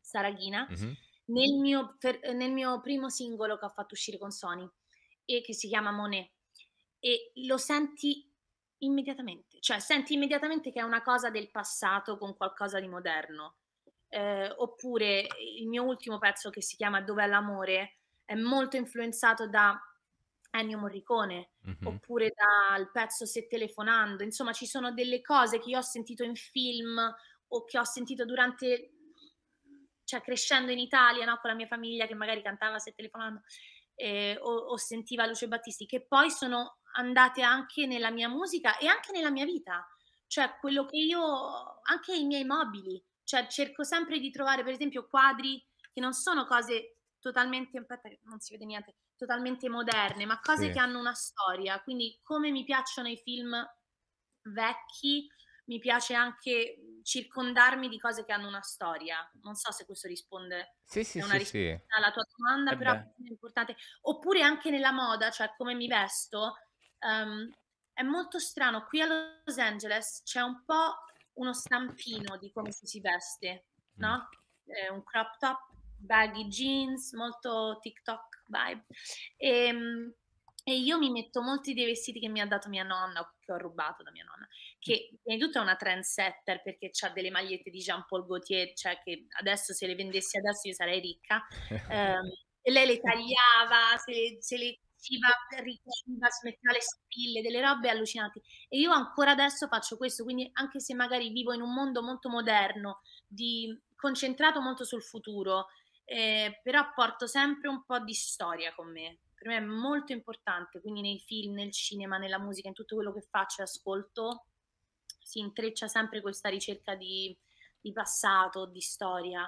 Saraghina, mm-hmm. nel, mio, per, nel mio primo singolo che ho fatto uscire con Sony, e che si chiama Monet. E lo senti immediatamente, cioè senti immediatamente che è una cosa del passato con qualcosa di moderno. Eh, oppure il mio ultimo pezzo che si chiama Dov'è l'amore è molto influenzato da Ennio Morricone, mm-hmm. oppure dal pezzo Se telefonando, insomma ci sono delle cose che io ho sentito in film o che ho sentito durante, cioè crescendo in Italia no? con la mia famiglia che magari cantava Se telefonando eh, o, o sentiva Lucio Battisti, che poi sono andate anche nella mia musica e anche nella mia vita, cioè quello che io, anche i miei mobili, cioè cerco sempre di trovare per esempio quadri che non sono cose totalmente, aspetta non si vede niente, totalmente moderne, ma cose sì. che hanno una storia. Quindi come mi piacciono i film vecchi, mi piace anche circondarmi di cose che hanno una storia. Non so se questo risponde sì, sì, sì, sì. alla tua domanda, eh però beh. è importante. Oppure anche nella moda, cioè come mi vesto. Um, è molto strano, qui a Los Angeles c'è un po' uno stampino di come si veste, mm. no? È un crop top, baggy jeans, molto TikTok vibe. E, ehm, e io mi metto molti dei vestiti che mi ha dato mia nonna o che ho rubato da mia nonna, che mm. prima di tutto è una trendsetter perché ha delle magliette di Jean-Paul Gaultier, cioè che adesso se le vendessi adesso io sarei ricca. [LAUGHS] Eh, lei le tagliava, se le, se le cuciva, ricuciva, si metteva le spille, delle robe allucinanti. E io ancora adesso faccio questo, quindi anche se magari vivo in un mondo molto moderno, di, concentrato molto sul futuro, eh, però porto sempre un po' di storia con me. Per me è molto importante, quindi nei film, nel cinema, nella musica, in tutto quello che faccio e ascolto, si intreccia sempre questa ricerca di, di passato, di storia.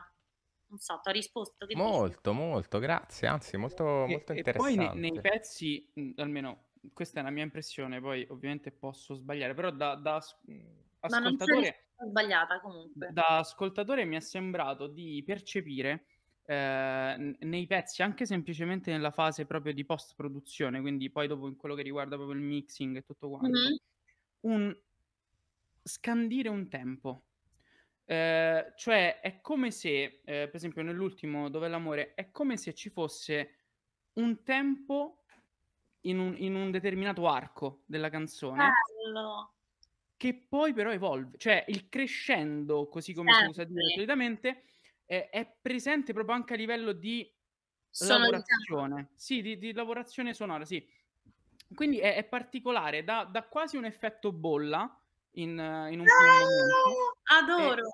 Non so, ti ho risposto. molto, dici? molto, grazie, anzi molto, e, molto e interessante. poi nei, nei pezzi, almeno questa è la mia impressione, poi ovviamente posso sbagliare, però da, da ascoltatore... sbagliata comunque. Da ascoltatore mi è sembrato di percepire Ehm, nei pezzi, anche semplicemente nella fase proprio di post produzione, quindi poi dopo in quello che riguarda proprio il mixing e tutto quanto, mm-hmm. un scandire un tempo. Eh, cioè è come se, eh, per esempio nell'ultimo dove l'amore, è come se ci fosse un tempo in un, in un determinato arco della canzone. Bello. Che poi però evolve, cioè il crescendo, così come Senti. si usa dire solitamente, eh, è presente proprio anche a livello di sonorità. lavorazione. Sì, di, di, lavorazione sonora, sì. Quindi è, è particolare, dà quasi un effetto bolla in, in un ah, film. Adoro!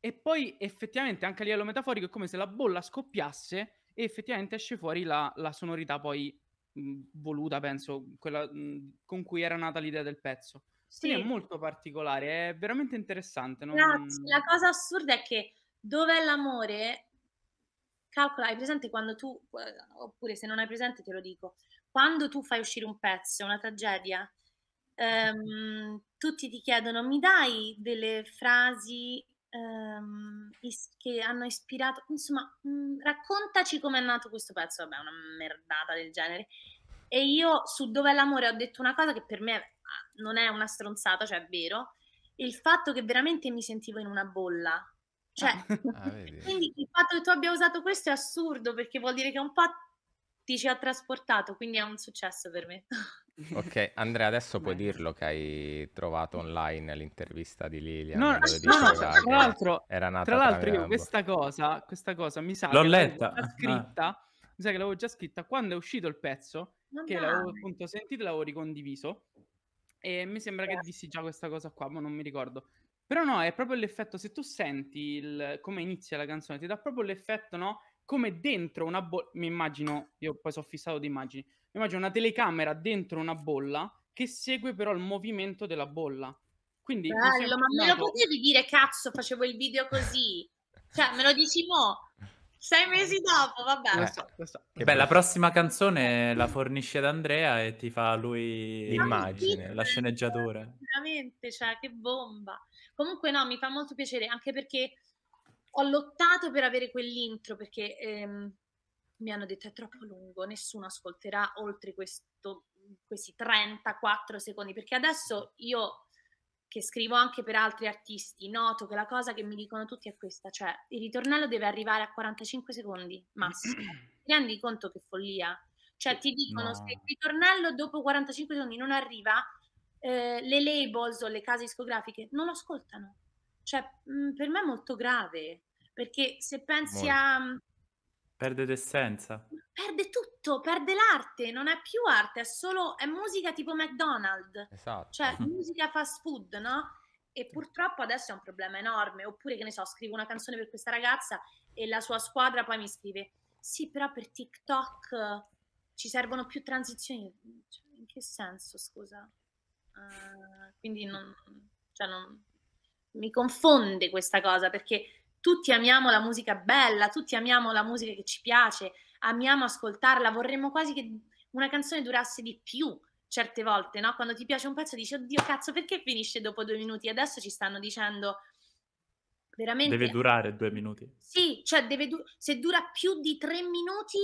E, e, poi effettivamente anche a livello metaforico è come se la bolla scoppiasse e effettivamente esce fuori la, la sonorità poi mh, voluta, penso, quella mh, con cui era nata l'idea del pezzo. Sì. Quindi è molto particolare, è veramente interessante. Non... Grazie. La cosa assurda è che Dov'è l'amore? Calcola, hai presente quando tu, eh, oppure se non hai presente te lo dico, quando tu fai uscire un pezzo, una tragedia, ehm, tutti ti chiedono, mi dai delle frasi ehm, is- che hanno ispirato, insomma, mh, mm, raccontaci com'è nato questo pezzo, vabbè, una merdata del genere. E io su Dov'è l'amore ho detto una cosa che per me ah, non è una stronzata, cioè è vero, il fatto che veramente mi sentivo in una bolla, cioè, ah, [LAUGHS] ah quindi il fatto che tu abbia usato questo è assurdo perché vuol dire che un po' ti ci ha trasportato, quindi è un successo per me. [LAUGHS] Ok, Andrea, adesso puoi dirlo che hai trovato online l'intervista di Lilia. No, no, no, tra l'altro, era nata tra l'altro io questa cosa, questa cosa mi sa L'ho letta. Ah. scritta, ah. mi sa che l'avevo già scritta quando è uscito il pezzo, non che l'avevo appunto sentito, l'avevo ricondiviso e mi sembra che dissi già questa cosa qua, ma non mi ricordo. Però no, è proprio l'effetto, se tu senti il, come inizia la canzone, ti dà proprio l'effetto, no? Come dentro una bolla, mi immagino, io poi sono fissato di immagini, mi immagino una telecamera dentro una bolla che segue però il movimento della bolla. Quindi, Bello, ma me lo potevi dire cazzo, facevo il video così. [LAUGHS] Cioè, me lo dici mo? Sei mesi dopo, vabbè. Lo eh, so, lo so. Che Beh, la prossima canzone la fornisce ad Andrea e ti fa lui l'immagine, la sceneggiatura. [LAUGHS] Veramente, cioè, che bomba. Comunque no, mi fa molto piacere anche perché ho lottato per avere quell'intro perché ehm, mi hanno detto è troppo lungo, nessuno ascolterà oltre questo, questi 34 secondi, perché adesso io che scrivo anche per altri artisti, noto che la cosa che mi dicono tutti è questa, cioè il ritornello deve arrivare a 45 secondi massimo. [CLEARS THROAT] Ti rendi conto che follia? Cioè ti dicono no. se il ritornello dopo 45 secondi non arriva, eh, le labels o le case discografiche non lo ascoltano. Cioè, mh, mm, per me è molto grave, perché se pensi molto. a... Mm, perde d'essenza. Perde tutto, perde l'arte, non è più arte, è solo è musica tipo McDonald's. Esatto. Cioè, mhm. musica fast food, no? E purtroppo adesso è un problema enorme. Oppure, che ne so, scrivo una canzone per questa ragazza e la sua squadra poi mi scrive: Sì, però per TikTok ci servono più transizioni. Cioè, in che senso, scusa? Eh, quindi non, cioè non, mi confonde questa cosa perché tutti amiamo la musica bella, tutti amiamo la musica che ci piace, amiamo ascoltarla, vorremmo quasi che una canzone durasse di più certe volte, no? Quando ti piace un pezzo dici, oddio cazzo, perché finisce dopo due minuti? Adesso ci stanno dicendo veramente... Deve durare due minuti. Sì, cioè deve du- se dura più di tre minuti,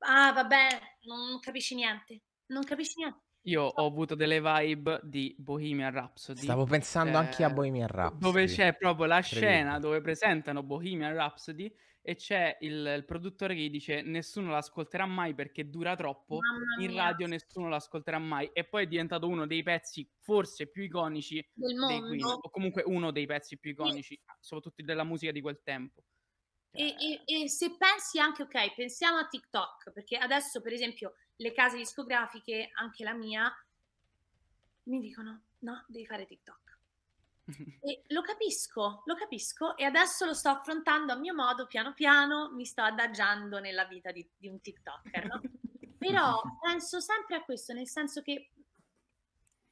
ah vabbè, non capisci niente, non capisci niente. Io ho avuto delle vibe di Bohemian Rhapsody. Stavo pensando eh, anche a Bohemian Rhapsody. Dove c'è proprio la scena dove presentano Bohemian Rhapsody e c'è il, il produttore che dice nessuno l'ascolterà mai perché dura troppo, in radio nessuno l'ascolterà mai. E poi è diventato uno dei pezzi forse più iconici del mondo. Queen, o comunque uno dei pezzi più iconici, e... Ah, soprattutto della musica di quel tempo. E, cioè e, e se pensi anche, ok, pensiamo a TikTok, perché adesso per esempio le case discografiche, anche la mia, mi dicono no, devi fare TikTok. [LAUGHS] E lo capisco, lo capisco e adesso lo sto affrontando a mio modo, piano piano mi sto adagiando nella vita di, di un TikToker, no? [LAUGHS] Però penso sempre a questo, nel senso che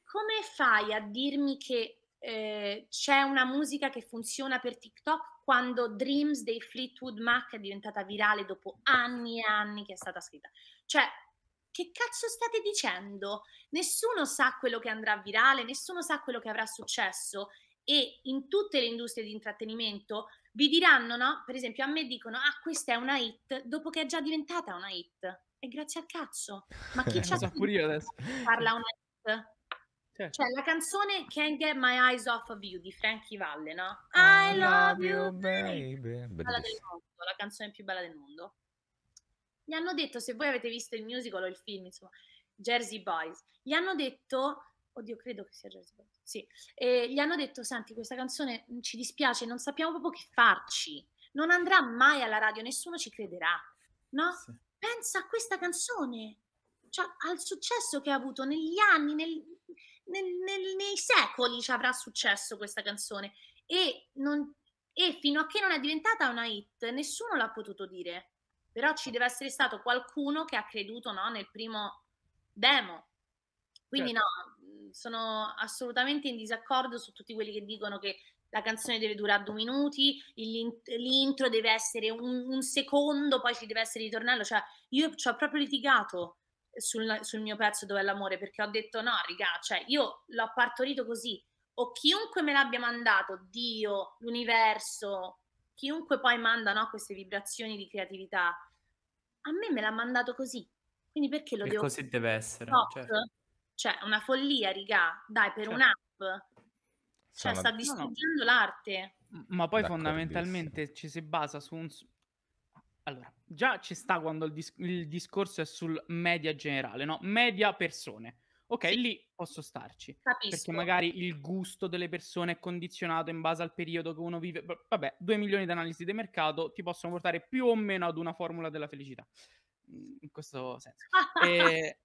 come fai a dirmi che eh, c'è una musica che funziona per TikTok quando Dreams dei Fleetwood Mac è diventata virale dopo anni e anni che è stata scritta? Cioè, che cazzo state dicendo? Nessuno sa quello che andrà virale, nessuno sa quello che avrà successo e in tutte le industrie di intrattenimento vi diranno, no? Per esempio a me dicono, ah questa è una hit, dopo che è già diventata una hit. E grazie al cazzo. Ma chi [LAUGHS] c'ha so pure io adesso. parla una hit? Certo. Cioè, la canzone Can't Get My Eyes Off of You di Frankie Valle, no? I, I love, love, you, baby. baby. La canzone più bella del mondo gli hanno detto, se voi avete visto il musical o il film, insomma, Jersey Boys, gli hanno detto, oddio credo che sia Jersey Boys, sì, e gli hanno detto, senti questa canzone ci dispiace, non sappiamo proprio che farci, non andrà mai alla radio, nessuno ci crederà, no? Sì. Pensa a questa canzone, cioè al successo che ha avuto negli anni, nel, nel, nel, nei secoli ci avrà successo questa canzone e, non, e fino a che non è diventata una hit nessuno l'ha potuto dire però ci deve essere stato qualcuno che ha creduto no, nel primo demo. Quindi certo. no, sono assolutamente in disaccordo su tutti quelli che dicono che la canzone deve durare due minuti, l'intro deve essere un, un, secondo, poi ci deve essere il ritornello. Cioè, io ci ho proprio litigato sul, sul mio pezzo dove è l'amore, perché ho detto no, raga, cioè, io l'ho partorito così, o chiunque me l'abbia mandato, Dio, l'universo, chiunque poi manda no, queste vibrazioni di creatività, a me me l'ha mandato così. Quindi perché lo e devo... Così deve essere. Certo. Cioè, una follia, riga, dai, per certo. Cioè un'app. Cioè, Sono sta distruggendo no, no. l'arte. Ma poi fondamentalmente ci si basa su un... Allora, già ci sta quando il, dis- il discorso è sul media generale, no? Media persone ok, sì. lì posso starci. Capisco. Perché magari il gusto delle persone è condizionato in base al periodo che uno vive. Vabbè, due milioni di analisi di mercato ti possono portare più o meno ad una formula della felicità. Mm, in questo senso. eh,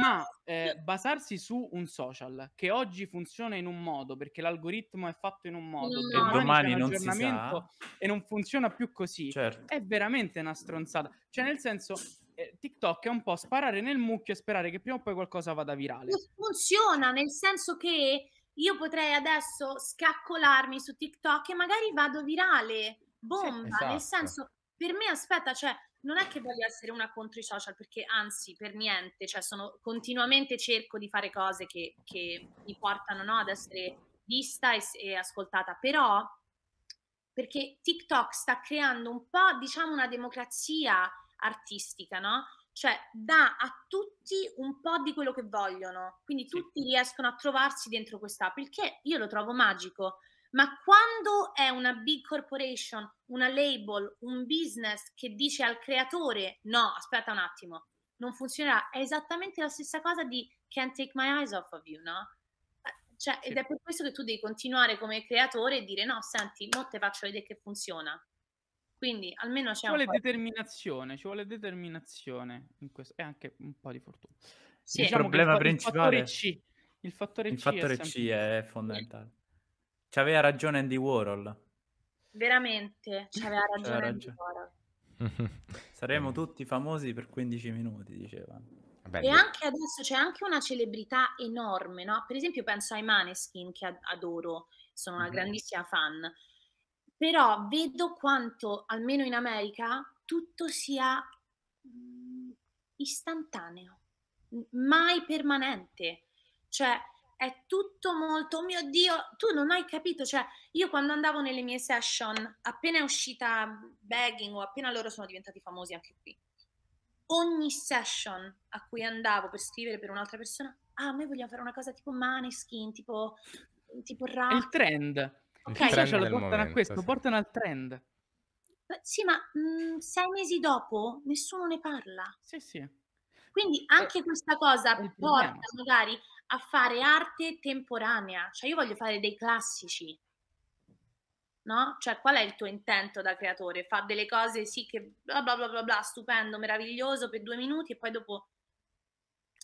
ma [LAUGHS] eh, basarsi su un social che oggi funziona in un modo perché l'algoritmo è fatto in un modo mm, no. domani, domani non si sa e non funziona più così certo. è veramente una stronzata cioè nel senso eh, TikTok è un po' sparare nel mucchio e sperare che prima o poi qualcosa vada virale. Funziona nel senso che io potrei adesso scaccolarmi su TikTok e magari vado virale. Bomba, sì, esatto. nel senso, per me aspetta, cioè, non è che voglio essere una contro i social, perché anzi, per niente, cioè, sono, continuamente cerco di fare cose che, che mi portano no, ad essere vista e, e ascoltata, però perché TikTok sta creando un po', diciamo, una democrazia artistica, no? Cioè dà a tutti un po' di quello che vogliono, quindi tutti riescono a trovarsi dentro quest'app, il che io lo trovo magico. Ma quando è una big corporation, una label, un business che dice al creatore no, aspetta un attimo, non funzionerà, è esattamente la stessa cosa di can't take my eyes off of you, no? Eh, cioè, sì. Ed è per questo che tu devi continuare come creatore e dire no, senti, mo te faccio vedere che funziona. Quindi almeno c'è ci vuole determinazione, ci vuole determinazione in questo, e anche un po' di fortuna. Sì, diciamo il problema il, principale il fattore C, il fattore, il fattore C, è, C è, fondamentale. Ci aveva ragione Andy Warhol. Veramente, ci aveva ragione, ragione. Andy Warhol. [LAUGHS] Saremo tutti famosi per 15 minuti, diceva. Bello. E anche adesso c'è anche una celebrità enorme, no? Per esempio penso ai Maneskin che adoro, sono una mm-hmm. grandissima fan però vedo quanto, almeno in America, tutto sia mm, istantaneo, mai permanente. Cioè, è tutto molto, oh mio Dio, tu non hai capito, cioè io quando andavo nelle mie session, appena è uscita Begging o appena loro sono diventati famosi anche qui, ogni session a cui andavo per scrivere per un'altra persona, ah, noi vogliamo fare una cosa tipo maneskin, tipo, tipo rap. Il trend. Ok, i social cioè portano momento, a questo, sì. portano al trend. Sì, ma mh, mhmm, sei mesi dopo nessuno ne parla. Sì, sì. Quindi anche eh, questa cosa porta magari a fare arte temporanea. Cioè io voglio fare dei classici. No? Cioè qual è il tuo intento da creatore? Fa delle cose sì che bla bla bla, bla stupendo, meraviglioso per due minuti e poi dopo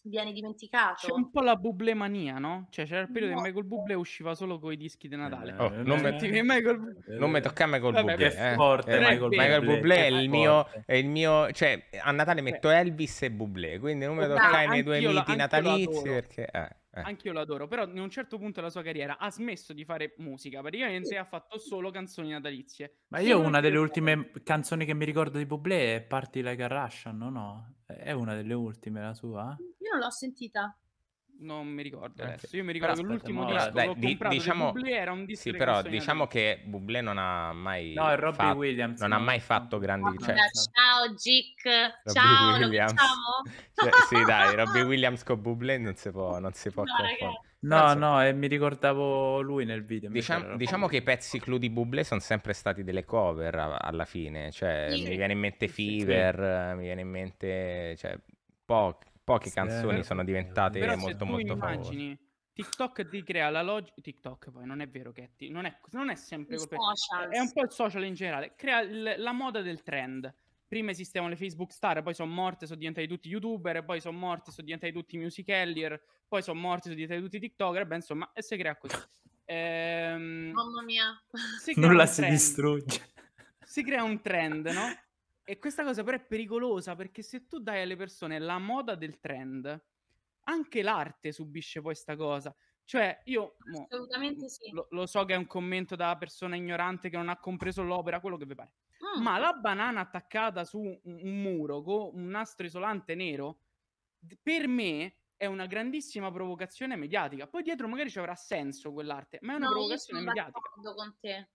viene dimenticato. C'è un po' la buble mania, no? Cioè c'era il periodo no. che Michael Buble usciva solo con i dischi di Natale. Oh, non, eh, metti, Michael... non mi tocca a Michael Vabbè, Bublé. È eh. forte, eh, Michael, Michael Bublé è, è il, mio, è il mio... Cioè a Natale metto Elvis e Buble. quindi non mi tocca i miei due miti natalizi perché... Eh. Eh. Anch'io l'adoro, però in un certo punto della sua carriera ha smesso di fare musica, praticamente ha fatto solo canzoni natalizie. Ma io una delle ultime canzoni che mi ricordo di Bublé è Party Like a Russian, no? no? È una delle ultime la sua? Io non l'ho sentita. Non mi ricordo adesso. Io mi ricordo però, che l'ultimo no, disco dai, di, diciamo, di era un disco. Sì, però diciamo che Bublé non ha mai. No, Robbie fatto, Williams. Non no. ha mai fatto grandi. Cioè, ciao, Gic. Ciao, Williams. Diciamo? [LAUGHS] Cioè, sì, dai, Robbie Williams con Bublé non si può, non si può no, confondere. No, no, e mi ricordavo lui nel video. Diciamo, diciamo che i pezzi clou di Bublé sono sempre stati delle cover alla fine. Cioè, sì. mi viene in mente Fever, sì. mi viene in mente. Cioè, po- poche canzoni sono diventate Però molto molto immagini... famose. TikTok ti crea la logica. TikTok poi non è vero che ti... non, è, non è sempre colpa. È un po' il social in generale. Crea l- la moda del trend. Prima esistevano le Facebook star, poi sono morte, sono diventati tutti youtuber, poi sono morte, sono diventati tutti musicellier, poi sono morte, sono diventati tutti tiktoker, beh, insomma, e si crea così. Ehm, Mamma mia. Si [LAUGHS] Nulla si distrugge. Si crea un trend, no? E questa cosa però è pericolosa perché se tu dai alle persone la moda del trend, anche l'arte subisce poi questa cosa. Cioè, io mo, sì. lo, lo, so che è un commento da persona ignorante che non ha compreso l'opera, quello che vi pare. Mm. Ma la banana attaccata su un, un muro con un nastro isolante nero, per me è una grandissima provocazione mediatica. Poi dietro magari ci avrà senso quell'arte, ma è una no, provocazione mediatica. Sono d'accordo con te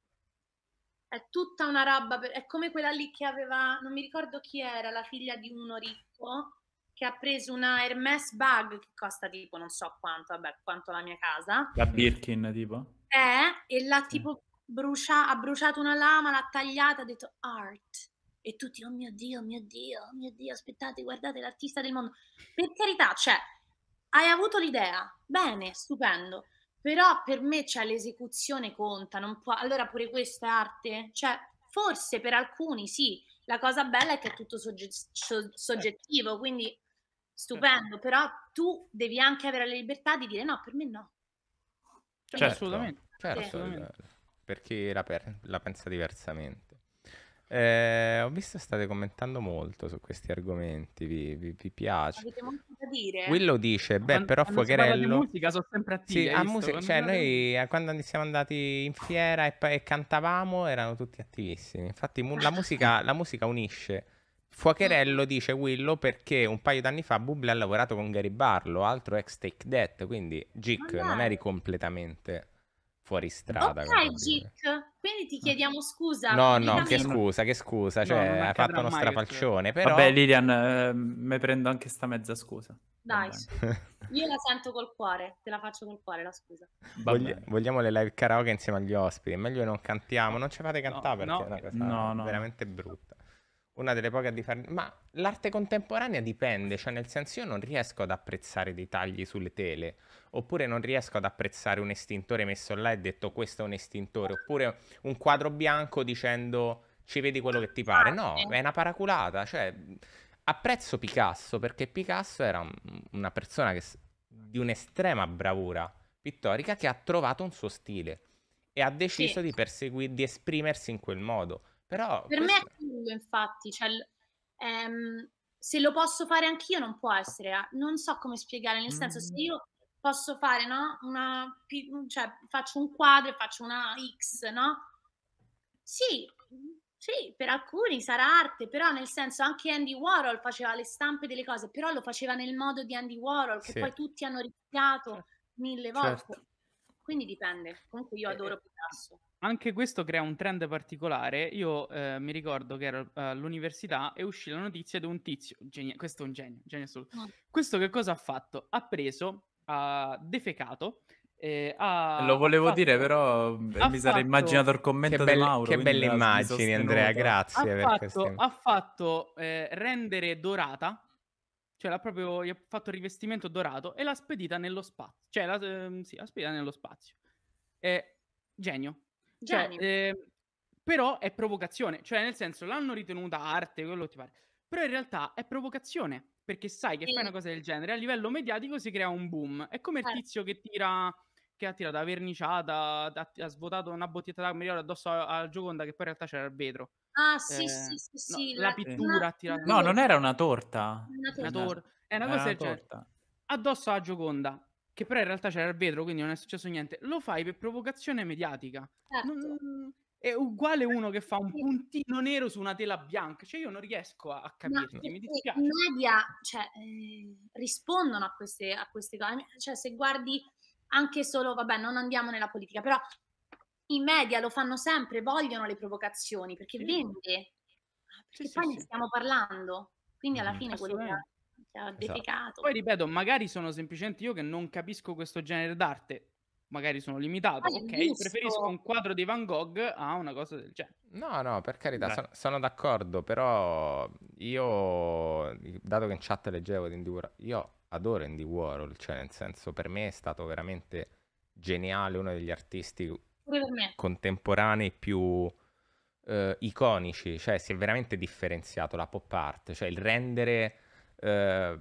è tutta una roba, per... è come quella lì che aveva, non mi ricordo chi era, la figlia di uno ricco, che ha preso una Hermes Bug, che costa tipo non so quanto, vabbè, quanto la mia casa. La Birkin tipo? Eh, e l'ha tipo brucia, ha bruciato una lama, l'ha tagliata, ha detto art. E tutti, oh mio Dio, mio Dio, mio Dio, aspettate, guardate l'artista del mondo. Per carità, cioè, hai avuto l'idea, bene, stupendo però per me cioè, l'esecuzione conta, può, allora pure questa è arte? Cioè, forse per alcuni sì, la cosa bella è che è tutto sogge- soggettivo, quindi stupendo, però tu devi anche avere la libertà di dire no, per me no. Certo, assolutamente. Certo, sì. Perché la, per- la pensa diversamente. Eh, ho visto state commentando molto su questi argomenti, vi, vi, vi piace? Avete molto da dire? Willow dice, beh quando, però quando Fuocherello... musica sono sempre attivi, Sì, a cioè, musica, cioè andate... noi quando siamo andati in fiera e, e cantavamo erano tutti attivissimi. Infatti mu- la, musica, la musica unisce. Fuocherello dice Willow perché un paio d'anni fa Bubble ha lavorato con Gary Barlow, altro ex Take That, quindi Gic non eri completamente fuori strada. Ok, Gic, quindi ti mm. chiediamo scusa. No, no, che scusa, che scusa, cioè, no, hai fatto uno cioè. strafalcione, però... Vabbè, Lilian, eh, me prendo anche sta mezza scusa. Dai, [LAUGHS] io la sento col cuore, te la faccio col cuore la scusa. Vogli... vogliamo le live karaoke insieme agli ospiti, meglio non cantiamo, non ci fate cantare no, perché no, è una cosa no, veramente brutta una delle poche a differenza. Ma l'arte contemporanea dipende, cioè nel senso io non riesco ad apprezzare dei tagli sulle tele, oppure non riesco ad apprezzare un estintore messo là e detto questo è un estintore, oppure un quadro bianco dicendo ci vedi quello che ti pare. No, è una paraculata, cioè apprezzo Picasso perché Picasso era una persona che, di un'estrema bravura pittorica che ha trovato un suo stile e ha deciso sì. di, di esprimersi in quel modo però per questo... me è quello, infatti, cioè, ehm, se lo posso fare anch'io non può essere, eh. non so come spiegare, nel senso se mm. io posso fare, no? Una, cioè, faccio un quadro e faccio una X, no? Sì, sì, per alcuni sarà arte, però nel senso anche Andy Warhol faceva le stampe delle cose, però lo faceva nel modo di Andy Warhol, che sì. poi tutti hanno ripetuto mille volte. Certo. Quindi dipende, comunque io adoro Picasso. Anche questo crea un trend particolare. Io eh, mi ricordo che ero eh, all'università e uscì la notizia di un tizio, genio, questo è un genio, genio assoluto. Mm. Questo che cosa ha fatto? Ha preso, ha defecato eh, ha, eh, Lo volevo fatto, dire, però mi sarei immaginato il commento belle, di Mauro. Che belle immagini, Andrea, grazie. Ha fatto, ha fatto eh, rendere dorata cioè, l'ha proprio gli ha fatto il rivestimento dorato e l'ha spedita nello spazio. Cioè, la, ehm, sì, l'ha spedita nello spazio. Eh, genio. genio. Cioè, eh, però è provocazione. Cioè, nel senso, l'hanno ritenuta arte, quello ti pare. Però in realtà è provocazione. Perché sai che sì. fai una cosa del genere, a livello mediatico si crea un boom. È come il eh. tizio che tira che ha tirato la verniciata, ha, ha svuotato una bottiglietta d'acqua migliore addosso alla Gioconda che poi in realtà c'era il vetro. Ah, sì, eh, sì, sì, ehm, sì no, la, la, pittura attirata. No, non era una torta. Una torta. Una esatto. tor- è una cosa del genere. Addosso alla Gioconda, che però in realtà c'era il vetro, quindi non è successo niente. Lo fai per provocazione mediatica. Certo. Non, è uguale uno che fa un puntino nero su una tela bianca, cioè io non riesco a, a capirti, mi dispiace. I media cioè, eh, rispondono a queste, a queste cose, cioè se guardi anche solo, vabbè non andiamo nella politica, però i media lo fanno sempre, vogliono le provocazioni perché sì. vende. Ah, perché sì, poi sì, ne stiamo parlando. Quindi alla mm, fine quello che ha defecato. Poi ripeto, magari sono semplicemente io che non capisco questo genere d'arte. Magari sono limitato, ah, ok? Visto. Preferisco un quadro di Van Gogh a una cosa del genere. No, no, per carità, sono, sono, d'accordo, però io, dato che in chat leggevo di Indie Warhol, io adoro Indie Warhol, cioè nel senso per me è stato veramente geniale, uno degli artisti contemporanei più eh, iconici, cioè si è veramente differenziato la pop art, cioè il rendere eh,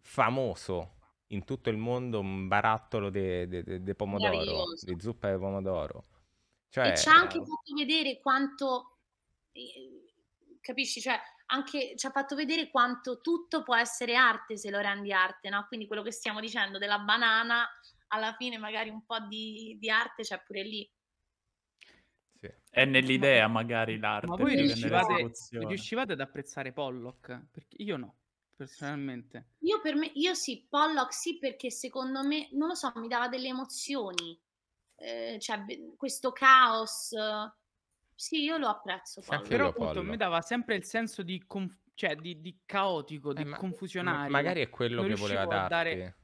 famoso in tutto il mondo un barattolo di pomodoro, di zuppa di pomodoro. Cioè, e ci ha anche eh, fatto vedere quanto, eh, capisci, cioè anche ci ha fatto vedere quanto tutto può essere arte se lo rendi arte, no? Quindi quello che stiamo dicendo della banana alla fine magari un po' di, di arte c'è pure lì. Sì. È nell'idea ma... magari l'arte. Ma voi riuscivate, riuscivate, ad apprezzare Pollock? Perché io no, personalmente. Io, per me, io sì, Pollock sì perché secondo me, non lo so, mi dava delle emozioni. Eh, cioè, questo caos... Sì, io lo apprezzo. Pollock. Però appunto mi dava sempre il senso di, conf- cioè, di, di caotico, eh, di ma, confusionario. magari è quello non che voleva darti. Dare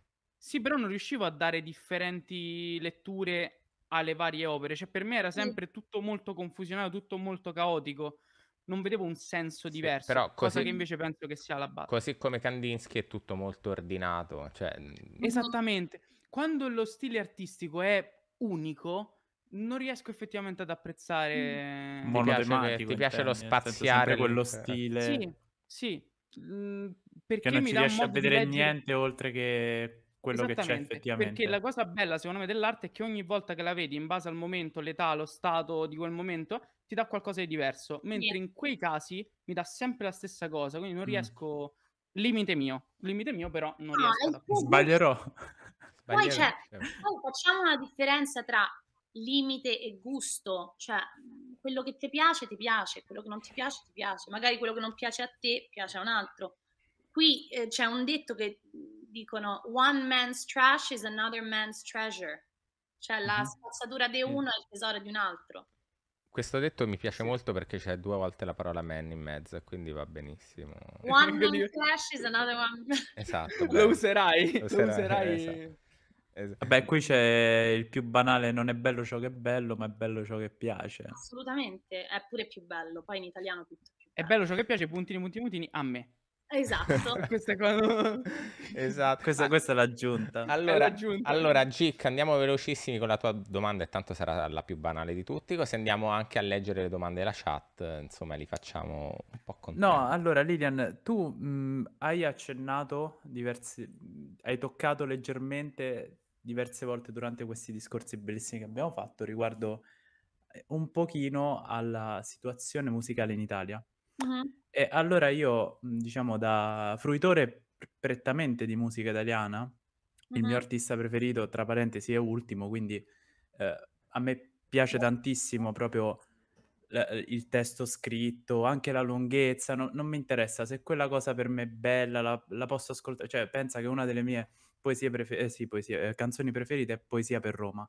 sì, però non riuscivo a dare differenti letture alle varie opere, cioè per me era sempre tutto molto confusionato, tutto molto caotico. Non vedevo un senso sì, diverso, però così, cosa che invece penso che sia la base. Così come Kandinsky è tutto molto ordinato. Cioè... Mhmm, mhmm, esattamente. Quando lo stile artistico è unico, non riesco effettivamente ad apprezzare... Mm. Ti piace, ti piace lo spaziare... Quello eh. stile. Sì, sì. Perché che non mi ci riesci a vedere di... niente oltre che quello che c'è effettivamente. Perché la cosa bella, secondo me, dell'arte è che ogni volta che la vedi, in base al momento, l'età, lo stato di quel momento, ti dà qualcosa di diverso. Mentre yeah. in quei casi mi dà sempre la stessa cosa, quindi non mm. riesco. Mm. Limite mio, limite mio, però non no, riesco. A... Sbaglierò. [LAUGHS] Poi, cioè, poi facciamo una differenza tra limite e gusto, cioè mhmm, quello che ti piace ti piace, quello che non ti piace ti piace, magari quello che non piace a te piace a un altro. Qui eh, c'è un detto che mhmm, dicono one man's trash is another man's treasure, cioè la spazzatura di uno è il tesoro di un altro. Questo detto mi piace molto perché c'è due volte la parola man in mezzo, quindi va benissimo. One [LAUGHS] man's trash is another one. [LAUGHS] Esatto. lo userai. Lo userai. Lo userai. Esatto. Esatto. Vabbè, qui c'è il più banale, non è bello ciò che è bello, ma è bello ciò che piace. Assolutamente, è pure più bello, poi in italiano tutto. è bello ciò che piace, puntini, puntini, puntini, a me. Esatto. [LAUGHS] questa, è quando... [LAUGHS] esatto. Questa, ah. questa, è l'aggiunta. Allora, allora, Gic, andiamo velocissimi con la tua domanda, e tanto sarà la più banale di tutti, così andiamo anche a leggere le domande della chat, insomma li facciamo un po' contenti. No, allora Lilian, tu mh, mm, hai accennato diversi... hai toccato leggermente diverse volte durante questi discorsi bellissimi che abbiamo fatto riguardo eh, un pochino alla situazione musicale in Italia Mh-mh. E allora io, mhmm, diciamo da fruitore prettamente di musica italiana, il mio artista preferito, tra parentesi, è Ultimo, quindi, ehm, a me piace tantissimo proprio la il testo scritto, anche la lunghezza, no non mi interessa. Se quella cosa per me è bella la la posso ascoltare, cioè pensa che una delle mie poesie prefe ehm, sì poesie, ehm, canzoni preferite è Poesia per Roma,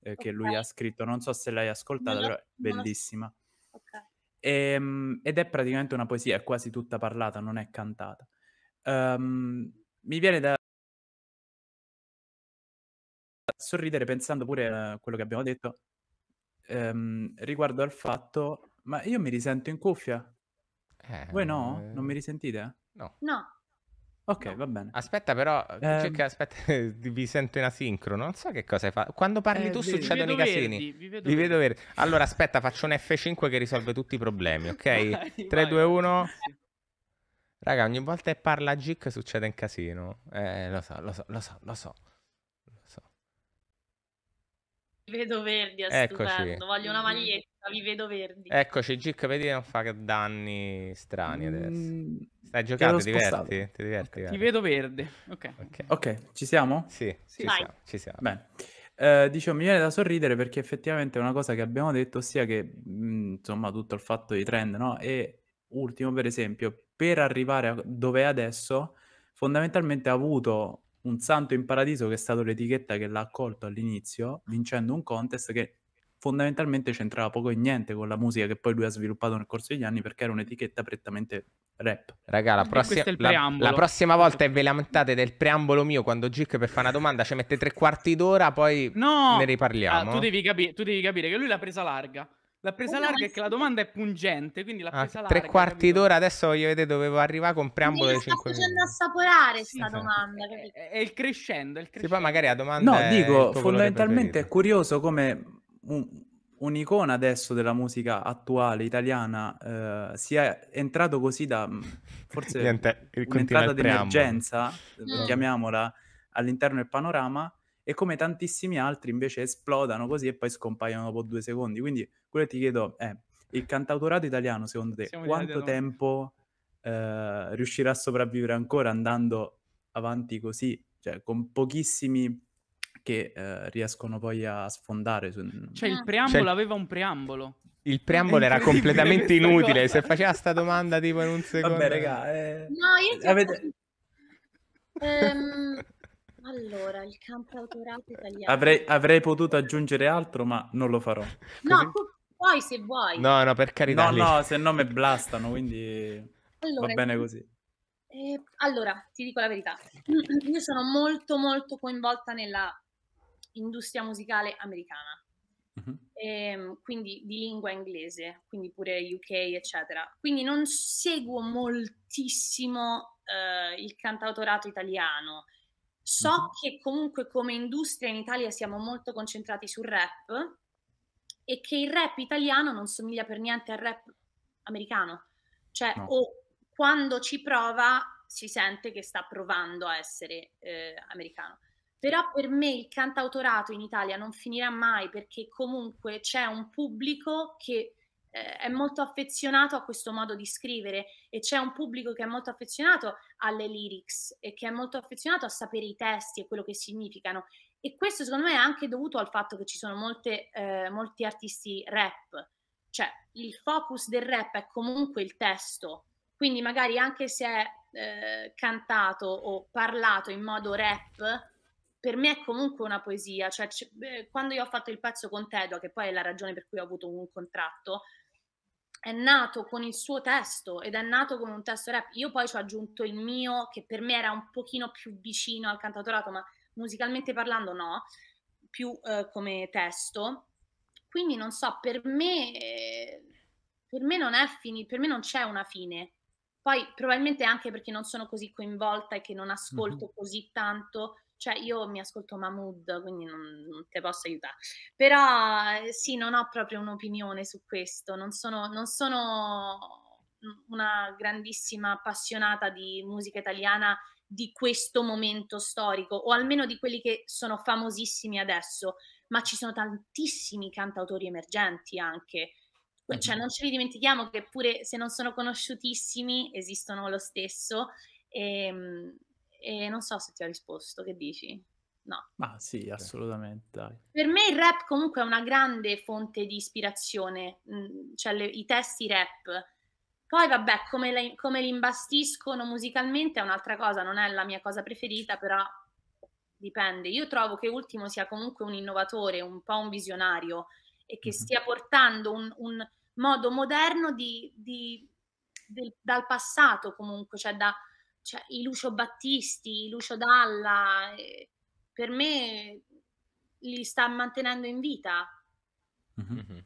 ehm, che lui ha scritto. Non so se l'hai ascoltata, l'ho però è non l'ho bellissima. Okay. E, ehm, ed è praticamente una poesia, è quasi tutta parlata, non è cantata. Um, mi viene da sorridere pensando pure a quello che abbiamo detto um, riguardo al fatto, ma io mi risento in cuffia. Eh, Voi no? Non mi eh, risentite? No. No. Ok, no. va bene. Aspetta, però, eh, cerca, ehm. aspetta, [LAUGHS] vi sento in asincrono. Non so che cosa hai fatto. Quando parli eh, tu vi, succedono i casini. Verdi, vi, vedo, vi vedo Allora, aspetta, faccio un F5 che risolve tutti i problemi, ok? [LAUGHS] vai, 3, vai. 2, 1. Raga, ogni volta che parla Gic succede un casino. Eh, lo so, lo so, lo so, lo so vedo verdi, è Eccoci. stupendo. Voglio una mm-hmm. maglietta, vi vedo verdi. Eccoci, Gic, vedi di non fa danni strani adesso. Mm, Stai giocando, ti diverti? Ti diverti? Ti vedo verde. Ok. Gaia? Ok. ci siamo? Sì, ci siamo, ci siamo. Bene. Eh, dicevo, mi viene da sorridere perché effettivamente è una cosa che abbiamo detto, ossia che mh, mm, insomma tutto il fatto di trend, no? E ultimo, per esempio, per arrivare a dove è adesso, fondamentalmente ha avuto un santo in paradiso che è stato l'etichetta che l'ha accolto all'inizio, vincendo un contest che fondamentalmente c'entrava poco e niente con la musica che poi lui ha sviluppato nel corso degli anni perché era un'etichetta prettamente rap. Raga, la, prossi- la, la, prossima volta e ve lamentate del preambolo mio quando Gic per fare una domanda ci mette tre quarti d'ora, poi no! ne riparliamo. Ah, tu, devi capi- tu devi capire che lui l'ha presa larga. La presa eh, larga è che la domanda è pungente, quindi la ah, presa ah, larga... Tre quarti d'ora, adesso voglio vedere dove arrivare con preambolo dei 5 minuti. facendo assaporare sì, esatto. domanda. È, eh, eh, è, il crescendo, è il crescendo. Sì, poi magari la domanda No, dico, fondamentalmente è curioso come un, un'icona adesso della musica attuale italiana eh, sia entrato così da... Mm, forse [LAUGHS] Niente, un'entrata di emergenza, mm. chiamiamola, all'interno del panorama e come tantissimi altri invece esplodano così e poi scompaiono dopo due secondi. Quindi quello che ti chiedo è, il cantautorato italiano secondo te Siamo quanto tempo eh, riuscirà a sopravvivere ancora andando avanti così, cioè con pochissimi che eh, riescono poi a sfondare. Mm. Cioè il ah. preambolo cioè... aveva un preambolo. Il preambolo era completamente inutile. Cosa. Se faceva sta domanda tipo in un secondo. Vabbè, raga. Eh... No, io. Avete... Ehm, allora, il cantautorato italiano. Avrei, avrei potuto aggiungere altro, ma non lo farò. No, tu puoi se vuoi. No, no, per carità. No, lì. no, se no mi blastano, quindi allora, va bene così. Eh, allora, ti dico la verità. Mm, mm, io sono molto, molto coinvolta nella industria musicale americana. Uh-huh. Mhm. E, ehm, quindi di lingua inglese, quindi pure UK, eccetera. Quindi non seguo moltissimo eh, il cantautorato italiano, So mm-hmm. che comunque come industria in Italia siamo molto concentrati sul rap e che il rap italiano non somiglia per niente al rap americano. Cioè, no. o quando ci prova si sente che sta provando a essere eh, americano. Però per me il cantautorato in Italia non finirà mai perché comunque c'è un pubblico che eh, è molto affezionato a questo modo di scrivere e c'è un pubblico che è molto affezionato alle lyrics e che è molto affezionato a sapere i testi e quello che significano. E questo secondo me è anche dovuto al fatto che ci sono molte, eh, molti artisti rap, cioè il focus del rap è comunque il testo, quindi magari anche se è eh, cantato o parlato in modo rap, per me è comunque una poesia, cioè, c- quando io ho fatto il pezzo con Tedo, che poi è la ragione per cui ho avuto un contratto, è nato con il suo testo ed è nato come un testo rap. Io poi ci ho aggiunto il mio, che per me era un pochino più vicino al cantautorato, ma musicalmente parlando no, più eh, come testo. Quindi non so, per me, eh, per me non è finito, per me non c'è una fine. Poi probabilmente anche perché non sono così coinvolta e che non ascolto mm-hmm. così tanto, cioè io mi ascolto Mahmood, quindi non, non te posso aiutare. Però eh, sì, non ho proprio un'opinione su questo, non sono, non sono una grandissima appassionata di musica italiana di questo momento storico, o almeno di quelli che sono famosissimi adesso, ma ci sono tantissimi cantautori emergenti anche. Cioè, mhm. non ce li dimentichiamo che pure se non sono conosciutissimi esistono lo stesso. E, ehm, e non so se ti ho risposto, che dici? No. Ma sì, assolutamente. Dai. Per me il rap comunque è una grande fonte di ispirazione, mm, cioè le, i testi rap. Poi vabbè, come, le, come li imbastiscono musicalmente è un'altra cosa, non è la mia cosa preferita, però dipende. Io trovo che Ultimo sia comunque un innovatore, un po' un visionario e che mm-hmm. stia portando un, un modo moderno di, di, del, dal passato comunque, cioè da, cioè, i Lucio Battisti, i Lucio Dalla, eh, per me li sta mantenendo in vita. Mm-hmm. mm-hmm.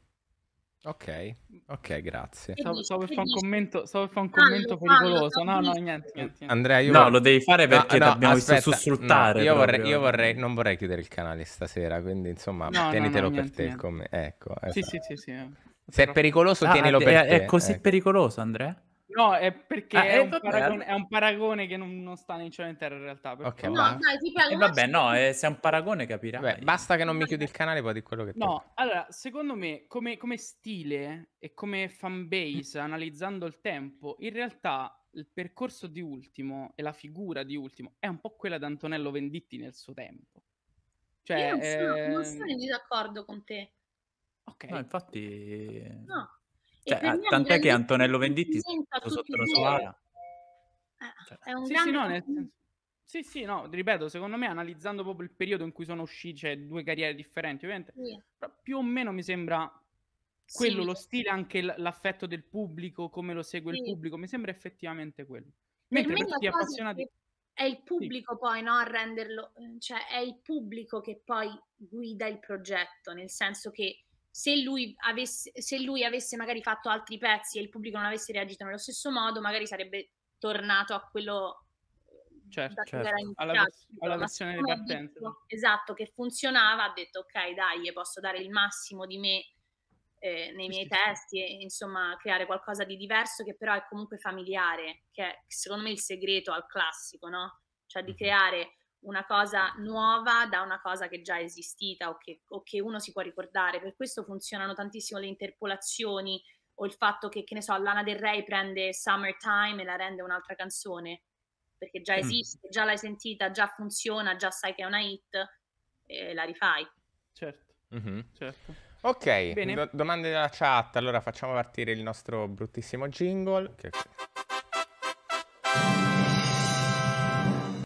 Ok, mm. ok, grazie. Stavo, per fare un commento, stavo per fare un commento fallo, pericoloso. no, no, niente, niente, Andrea, io no, vorrei... lo devi fare perché no, no, abbiamo aspetta, visto sussultare. No, io, vorrei, io vorrei, non vorrei chiudere il canale stasera, quindi insomma, no, tenetelo no, per niente, te. Niente. Come... Ecco, esatto. sì, sì, sì, sì. Se è pericoloso, ah, tienilo per è, te. È così ecco. pericoloso, Andrea? No, è perché ah, è, è, un paragone, è, un paragone, che non, non sta né in cielo in terra in realtà. Okay, no, dai, ti prego. Eh, vabbè, no, eh, se è un paragone capirai. Vabbè, basta che non mi chiudi il canale, poi di quello che... No, tocca. allora, secondo me, come, come stile e come fanbase, analizzando il tempo, in realtà il percorso di Ultimo e la figura di Ultimo è un po' quella di Antonello Venditti nel suo tempo. Cioè, Io non sono, eh... non sono ehm, in disaccordo con te. Ok. No, infatti... No. Cioè, ah, tant'è che Antonello Venditti sotto la sua ala. È un sì, grande... Sì, no, nel... sì, sì, no, ripeto, secondo me analizzando proprio il periodo in cui sono usciti, cioè due carriere differenti, ovviamente, yeah. più o meno mi sembra quello, sì. lo stile, anche l'affetto del pubblico, come lo segue sì. il pubblico, mi sembra effettivamente quello. Mentre per, per chi è È il pubblico sì. poi no, a renderlo, eh, cioè è il pubblico che poi guida il progetto, nel senso che se lui, avesse, se lui avesse magari fatto altri pezzi e il pubblico non avesse reagito nello stesso modo, magari sarebbe tornato a quello eh, certo, certo. alla, vers- alla versione di partenza. Detto, esatto, che funzionava, ha detto ok dai, posso dare il massimo di me eh, nei miei sì, testi sì. e insomma creare qualcosa di diverso che però è comunque familiare, che è secondo me il segreto al classico, no? Cioè di creare una cosa nuova da una cosa che già è esistita o che, o che uno si può ricordare. Per questo funzionano tantissimo le interpolazioni o il fatto che, che ne so, Lana del Rey prende Summertime e la rende un'altra canzone, perché già mm. esiste, mm. già l'hai sentita, già funziona, già sai che è una hit e la rifai. Certo, mm-hmm. certo. Ok, do- domande dalla chat, allora facciamo partire il nostro bruttissimo jingle. Che...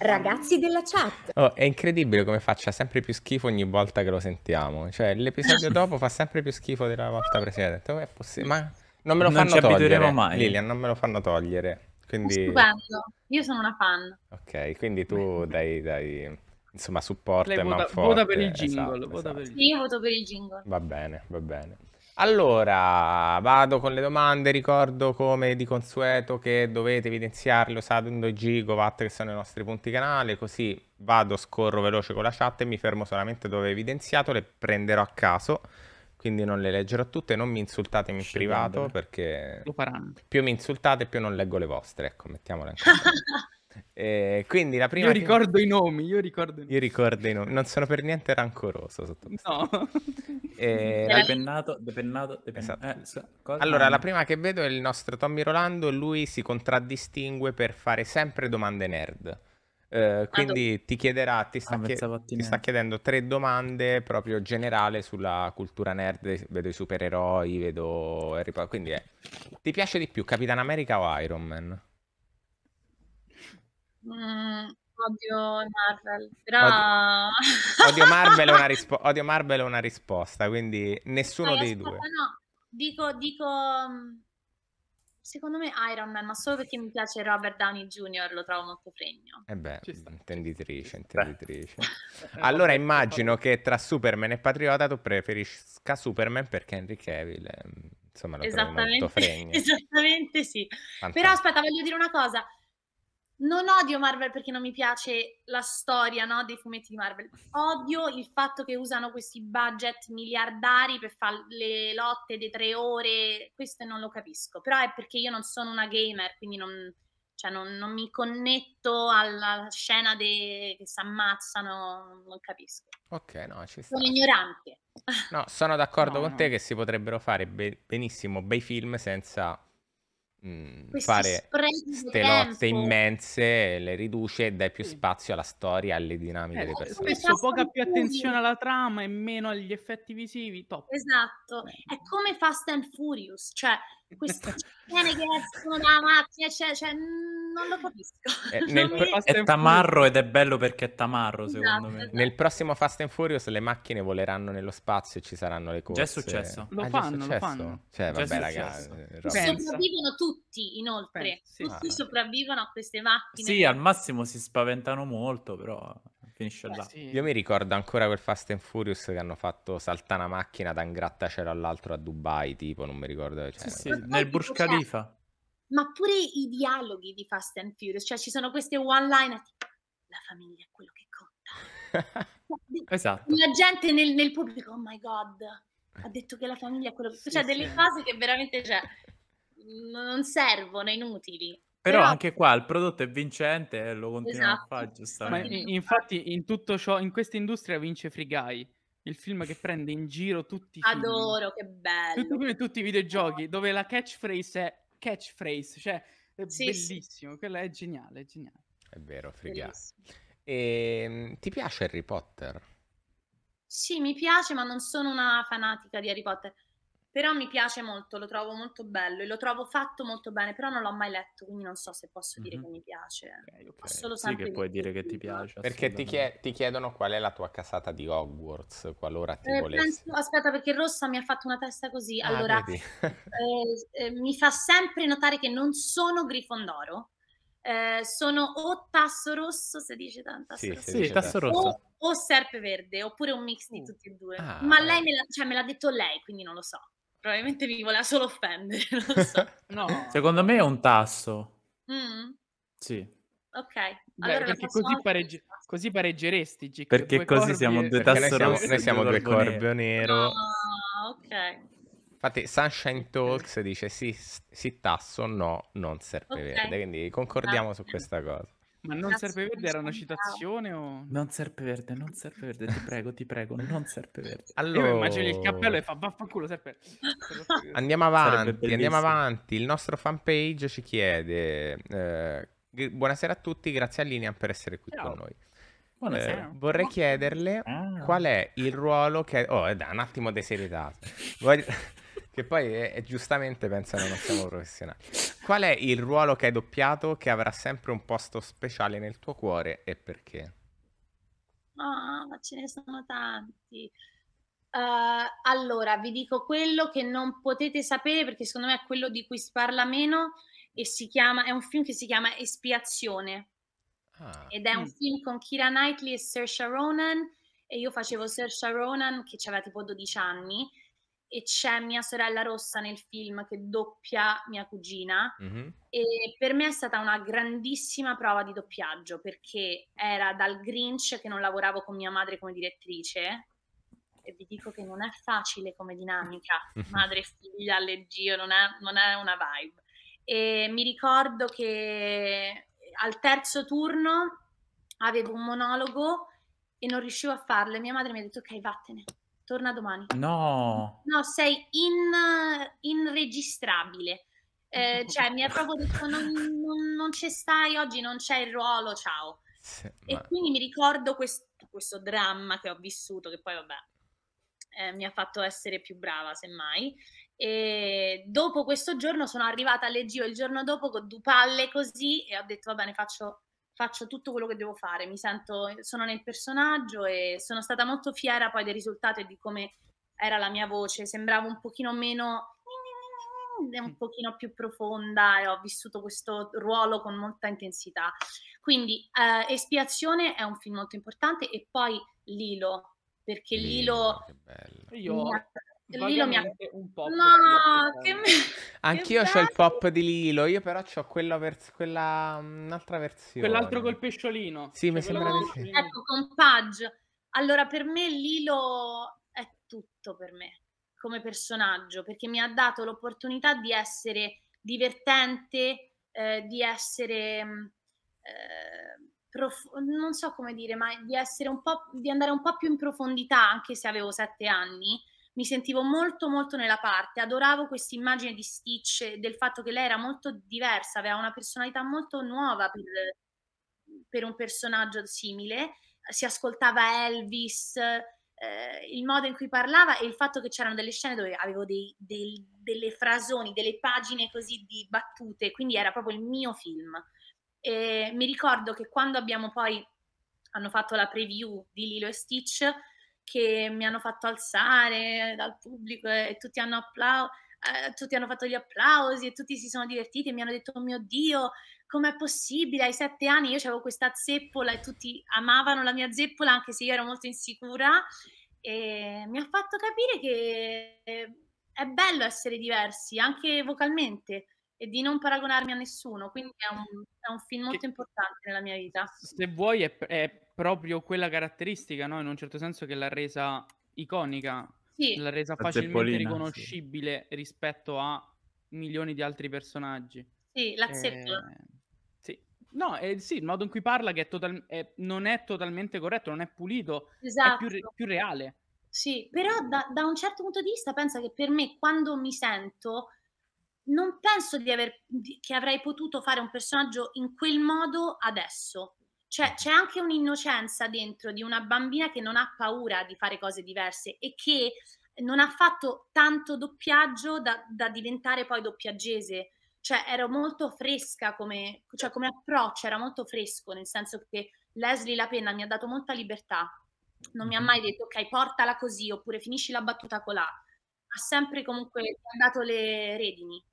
Ragazzi della chat. Oh, è incredibile come faccia sempre più schifo ogni volta che lo sentiamo. Cioè, l'episodio [LAUGHS] dopo fa sempre più schifo della volta precedente. È eh, possibile? Ma non me lo non fanno togliere. mai. Lilian, non me lo fanno togliere. Quindi... Stupendo. Io sono una fan. Ok, quindi tu dai, dai insomma, supporto e vota, manforte. Vota per il jingle. Esatto, esatto. io voto per il jingle. Va bene, va bene. Allora, vado con le domande, ricordo come di consueto che dovete evidenziarle usando i gigawatt che sono i nostri punti canale, così vado, scorro veloce con la chat e mi fermo solamente dove evidenziato, le prenderò a caso, quindi non le leggerò tutte, non mi insultate in privato perché più mi insultate più non leggo le vostre, ecco, mettiamola in [LAUGHS] Eh, quindi la prima... Io ricordo che... i nomi, io ricordo i nomi. Io ricordo i nomi, non sono per niente rancoroso sotto No. [LAUGHS] Eh, Depennato, depennato, depennato. Esatto. Eh, allora, la ah. prima che vedo è il nostro Tommy Rolando, lui si contraddistingue per fare sempre domande nerd. Eh, ah, quindi ti chiederà, ti ah, sta, ah, chied... ti sta, chiedendo tre domande proprio generale sulla cultura nerd. Vedo i supereroi, vedo Harry Potter. Quindi è, ti piace di più Capitan America o Iron Man? Mm, odio Marvel, però... Odio, odio, Marvel è una [LAUGHS] rispo- odio Marvel è una risposta, quindi nessuno no, dei ascolta, due. No, dico, dico... Mm, secondo me Iron Man, ma solo perché mi piace Robert Downey Jr., lo trovo molto pregno. E eh beh, intenditrice, intenditrice. [LAUGHS] allora immagino che tra Superman e Patriota tu preferisca Superman perché Henry Cavill... Eh, insomma, lo trovo molto fregno. [LAUGHS] Esattamente sì. Fantastico. Però aspetta, voglio dire una cosa non odio Marvel perché non mi piace la storia no, dei fumetti di Marvel. Odio il fatto che usano questi budget miliardari per fare le lotte di tre ore. Questo non lo capisco. Però è perché io non sono una gamer, quindi non, cioè non, non mi connetto alla scena de... che si ammazzano. Non capisco. Ok, no, ci sta. Sono ignorante. No, sono d'accordo no, con no. te che si potrebbero fare benissimo bei film senza mh, mm, fare queste lotte immense le riduce e dai più spazio alla storia, e alle dinamiche eh, delle persone. Spesso poca più attenzione alla trama e meno agli effetti visivi, top. Esatto, è come Fast and Furious, cioè queste [LAUGHS] scene che escono dalla macchina, cioè, cioè, non lo capisco. È, eh, [LAUGHS] nel pro- è tamarro ed è bello perché è tamarro, esatto, secondo me. Esatto. Nel prossimo Fast and Furious le macchine voleranno nello spazio e ci saranno le corse. Già è successo. Ah, lo ah, fanno, successo? lo fanno. Cioè, vabbè, ragazzi. Eh, sopravvivono tutti, inoltre. Penso, sì. Tutti ah, sopravvivono a queste macchine. Sì, al massimo si spaventano molto, però finisce là. Sì. Io mi ricordo ancora quel Fast and Furious che hanno fatto saltare una macchina da un grattacielo all'altro a Dubai, tipo, non mi ricordo. Cioè, sì, sì. nel Burj cioè, Khalifa. Ma pure i dialoghi di Fast and Furious, cioè ci sono queste one-liner, la famiglia è quello che conta. [LAUGHS] Cioè, esatto. La gente nel, nel, pubblico, oh my god, ha detto che la famiglia è quello che... Sì, cioè delle cose che veramente, cioè, non servono, inutili. Però, Però, anche qua il prodotto è vincente e lo continua esatto. a fare, esatto. giustamente. In, infatti, in tutto ciò, in questa industria vince Free Guy, il film che prende in giro tutti i Adoro, film. che bello! Tutti, film, tutti i videogiochi, dove la catchphrase è catchphrase, cioè è sì, bellissimo, sì. quella è geniale, è geniale. È vero, Free bellissimo. Guy. Ehm, e, ti piace Harry Potter? Sì, mi piace, ma non sono una fanatica di Harry Potter però mi piace molto, lo trovo molto bello e lo trovo fatto molto bene, però non l'ho mai letto, quindi non so se posso dire mm-hmm. che mi piace. Okay, okay. Solo sì che puoi dire che ti piace. Perché ti, chied- ti, chiedono qual è la tua casata di Hogwarts, qualora ti eh, volessi. Penso, aspetta, perché Rossa mi ha fatto una testa così, ah, allora eh, [LAUGHS] eh, mi fa sempre notare che non sono Grifondoro, eh, sono o tasso rosso, se dice tanto, tasso sì, rosso, sì, tasso rosso. O, o serpe verde, oppure un mix di uh. tutti e due. Ah, ma lei me, l'ha, cioè, me l'ha detto lei, quindi non lo so probabilmente mi voleva solo offendere, [LAUGHS] non so. [LAUGHS] no. Secondo me è un tasso. Mm. Sì. Ok. Allora perché così, pareggi- così, pareggeresti, Gic, Perché così corbi... siamo due tasso rosso. Noi siamo, noi siamo due corbio nero. No, ok. Infatti Sunshine Talks dice sì, sì tasso, no, non serve Okay. Quindi concordiamo ah. su questa cosa. Ma non Cazzo, verde era una citazione o... Non serpe verde, non serpe verde, ti prego, ti prego, non serpe verde. Allora... Io immagino il cappello e fa vaffanculo serpe [LAUGHS] Andiamo avanti, andiamo avanti. Il nostro fanpage ci chiede... Eh, buonasera a tutti, grazie a Linean per essere qui Ciao. con noi. Eh, vorrei chiederle ah. qual è il ruolo che... Oh, eh, dai, un attimo di Voglio... [LAUGHS] che poi è, eh, è giustamente pensano non siamo professionali. Qual è il ruolo che hai doppiato che avrà sempre un posto speciale nel tuo cuore e perché? Ah, ma ce ne sono tanti. Uh, allora, vi dico quello che non potete sapere perché secondo me è quello di cui si parla meno e si chiama, è un film che si chiama Espiazione ah, ed è mm. un film con Kira Knightley e Saoirse Ronan e io facevo Saoirse Ronan che aveva tipo 12 anni e c'è mia sorella rossa nel film che doppia mia cugina mm-hmm. e per me è stata una grandissima prova di doppiaggio perché era dal Grinch che non lavoravo con mia madre come direttrice e vi dico che non è facile come dinamica, [LAUGHS] madre figlia, leggio, non è, non è una vibe. E mi ricordo che al terzo turno avevo un monologo e non riuscivo a farlo e mia madre mi ha detto ok vattene torna domani. No. No, sei in, inregistrabile. Eh, cioè, mi ha proprio detto, non, non, non ci stai oggi, non c'è il ruolo, ciao. Sì, e ma... quindi mi ricordo questo, questo, dramma che ho vissuto, che poi, vabbè, eh, mi ha fatto essere più brava, semmai. E dopo questo giorno sono arrivata alle Gio il giorno dopo con due palle così e ho detto, Va bene, faccio faccio tutto quello che devo fare, mi sento, sono nel personaggio e sono stata molto fiera poi del risultato e di come era la mia voce, sembrava un pochino meno, un pochino più profonda e ho vissuto questo ruolo con molta intensità. Quindi eh, Espiazione è un film molto importante e poi Lilo, perché Lilo... Lilo che bello. Io... Lilo mi ha... un pop. No, che me... [LAUGHS] Anch'io ho il pop di Lilo, io però ho quella, vers- quella mm, un'altra versione. Quell'altro col pesciolino. Sì, cioè, mi sembra no, di sì. Ecco, con Pudge. Allora, per me Lilo è tutto per me come personaggio, perché mi ha dato l'opportunità di essere divertente, eh, di essere mm, eh, prof- non so come dire, ma di essere un po' di andare un po' più in profondità, anche se avevo sette anni mi sentivo molto molto nella parte, adoravo questa immagine di Stitch, del fatto che lei era molto diversa, aveva una personalità molto nuova per, per un personaggio simile, si ascoltava Elvis, eh, il modo in cui parlava e il fatto che c'erano delle scene dove avevo dei, dei, delle frasoni, delle pagine così di battute, quindi era proprio il mio film. E mi ricordo che quando abbiamo poi hanno fatto la preview di Lilo e Stitch, che mi hanno fatto alzare dal pubblico e tutti hanno applaudito eh, tutti hanno fatto gli applausi e tutti si sono divertiti e mi hanno detto oh mio dio com'è possibile ai sette anni io avevo questa zeppola e tutti amavano la mia zeppola anche se io ero molto insicura e mi ha fatto capire che è bello essere diversi anche vocalmente e di non paragonarmi a nessuno. Quindi è un, è un film molto che, importante nella mia vita. Se vuoi, è, è proprio quella caratteristica, no? in un certo senso, che l'ha resa iconica, sì. l'ha resa La facilmente riconoscibile sì. rispetto a milioni di altri personaggi. Sì, la Eh, No, eh, sì, il modo in cui parla che è total- è, non è totalmente corretto, non è pulito, esatto. è più, esatto. re- più reale. Sì, però da, da, un certo punto di vista penso che per me quando mi sento non penso di aver, di, che avrei potuto fare un personaggio in quel modo adesso. Cioè, c'è anche un'innocenza dentro di una bambina che non ha paura di fare cose diverse e che non ha fatto tanto doppiaggio da, da diventare poi doppiaggese. Cioè, ero molto fresca come, cioè, come approccio, era molto fresco, nel senso che Leslie La Penna mi ha dato molta libertà. Non mi ha mhm. mai detto, ok, portala così, oppure finisci la battuta colà. Ha sempre comunque dato le redini.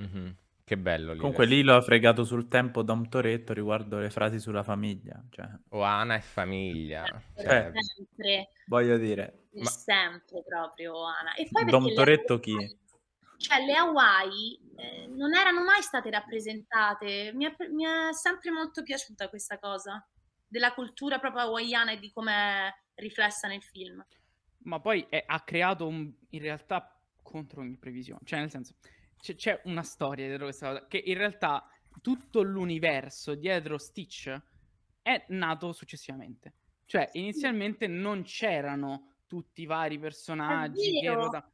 Mm-hmm. Che bello lì. Comunque lì l'ho fregato sul tempo Dom Toretto riguardo le frasi sulla famiglia. Cioè... Oana oh, è famiglia. Eh, cioè... Eh. Sempre. Voglio dire. Ma... Sempre proprio Oana. E poi Dom Toretto le... chi? Cioè le Hawaii eh, non erano mai state rappresentate. Mi è, mi è, sempre molto piaciuta questa cosa della cultura proprio hawaiana e di come è riflessa nel film. Ma poi è, eh, ha creato un, in realtà contro ogni previsione. Cioè nel senso c- c'è una storia dietro questa cosa, che in realtà tutto l'universo dietro Stitch è nato successivamente. Cioè, inizialmente non c'erano tutti i vari personaggi che ruota...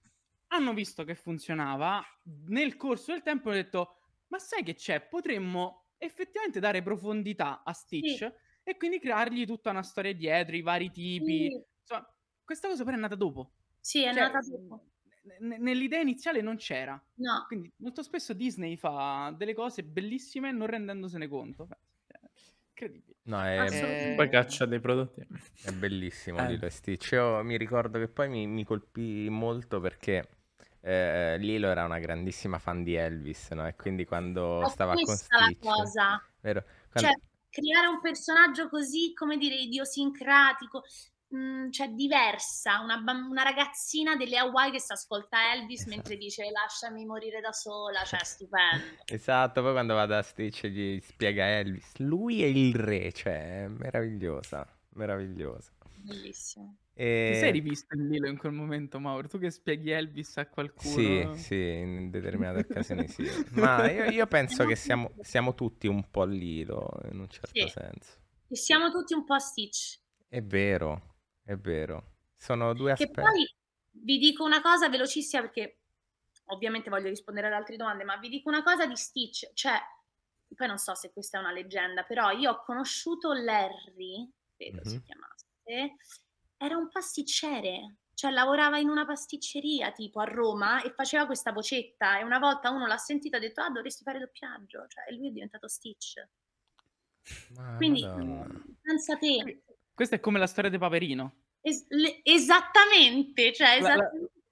hanno visto che funzionava, nel corso del tempo hanno detto "Ma sai che c'è? Potremmo effettivamente dare profondità a Stitch sì. e quindi creargli tutta una storia dietro, i vari tipi". Sì. Insomma, questa cosa però è nata dopo. Sì, è cioè, nata dopo n- nell'idea iniziale non c'era. No. Quindi molto spesso Disney fa delle cose bellissime non rendendosene conto. Eh, incredibile. No, è eh, poi caccia dei prodotti. [LAUGHS] È bellissimo eh. Lilo e Stitch. Io mi ricordo che poi mi, mi colpì molto perché eh, Lilo era una grandissima fan di Elvis, no? E quindi quando Ma stava con Stitch... la cosa. Vero? Cioè, quando... Cioè, creare un personaggio così, come dire, idiosincratico, Mhmm, cioè, diversa, una, una, ragazzina delle Hawaii che si ascolta Elvis esatto. mentre dice lasciami morire da sola, cioè stupendo. Esatto, poi quando vado a Stitch gli spiega Elvis, lui è il re, cioè meravigliosa, meravigliosa. Bellissimo. E... Ti sei rivisto il Lilo in quel momento, Mauro? Tu che spieghi Elvis a qualcuno? Sì, sì, in determinate occasioni sì. Ma io, io penso che siamo, siamo, tutti un po' Lilo, in un certo sì. senso. E siamo tutti un po' Stitch. È vero, è vero. Sono due aspetti. Che poi vi dico una cosa velocissima perché ovviamente voglio rispondere ad altre domande, ma vi dico una cosa di Stitch, cioè poi non so se questa è una leggenda, però io ho conosciuto Larry, credo mm-hmm. si mhm. chiamasse, era un pasticcere, cioè lavorava in una pasticceria tipo a Roma e faceva questa vocetta e una volta uno l'ha sentita e ha detto ah dovresti fare doppiaggio, cioè e lui è diventato Stitch. Madonna. Quindi mm, senza te. Questa è come la storia di Paperino. Es- le- esattamente, cioè esattamente. La,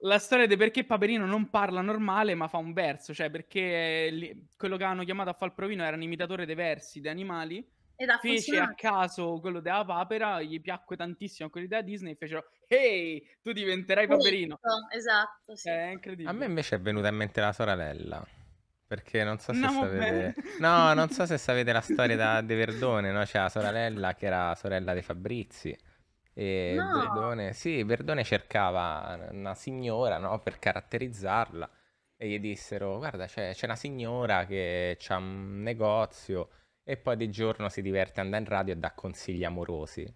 la, la, storia di perché Paperino non parla normale ma fa un verso, cioè perché eh, li, quello che hanno chiamato a far provino era un imitatore dei versi, di animali, ed ha fece a caso quello della papera, gli piacque tantissimo quelli della Disney e fecero Ehi, hey, tu diventerai Paperino. Esatto, sì. Eh, è incredibile. A me invece è venuta in mente la sorella. Perché non so se Andiamo sapete... No, non so [LAUGHS] se sapete la storia da De Verdone, no? C'è la sorella che era sorella dei Fabrizi. E no. Verdone... Sì, Verdone cercava una signora, no? Per caratterizzarla. E gli dissero, guarda, c'è, c'è una signora che ha un negozio e poi di giorno si diverte andando in radio e dà consigli amorosi.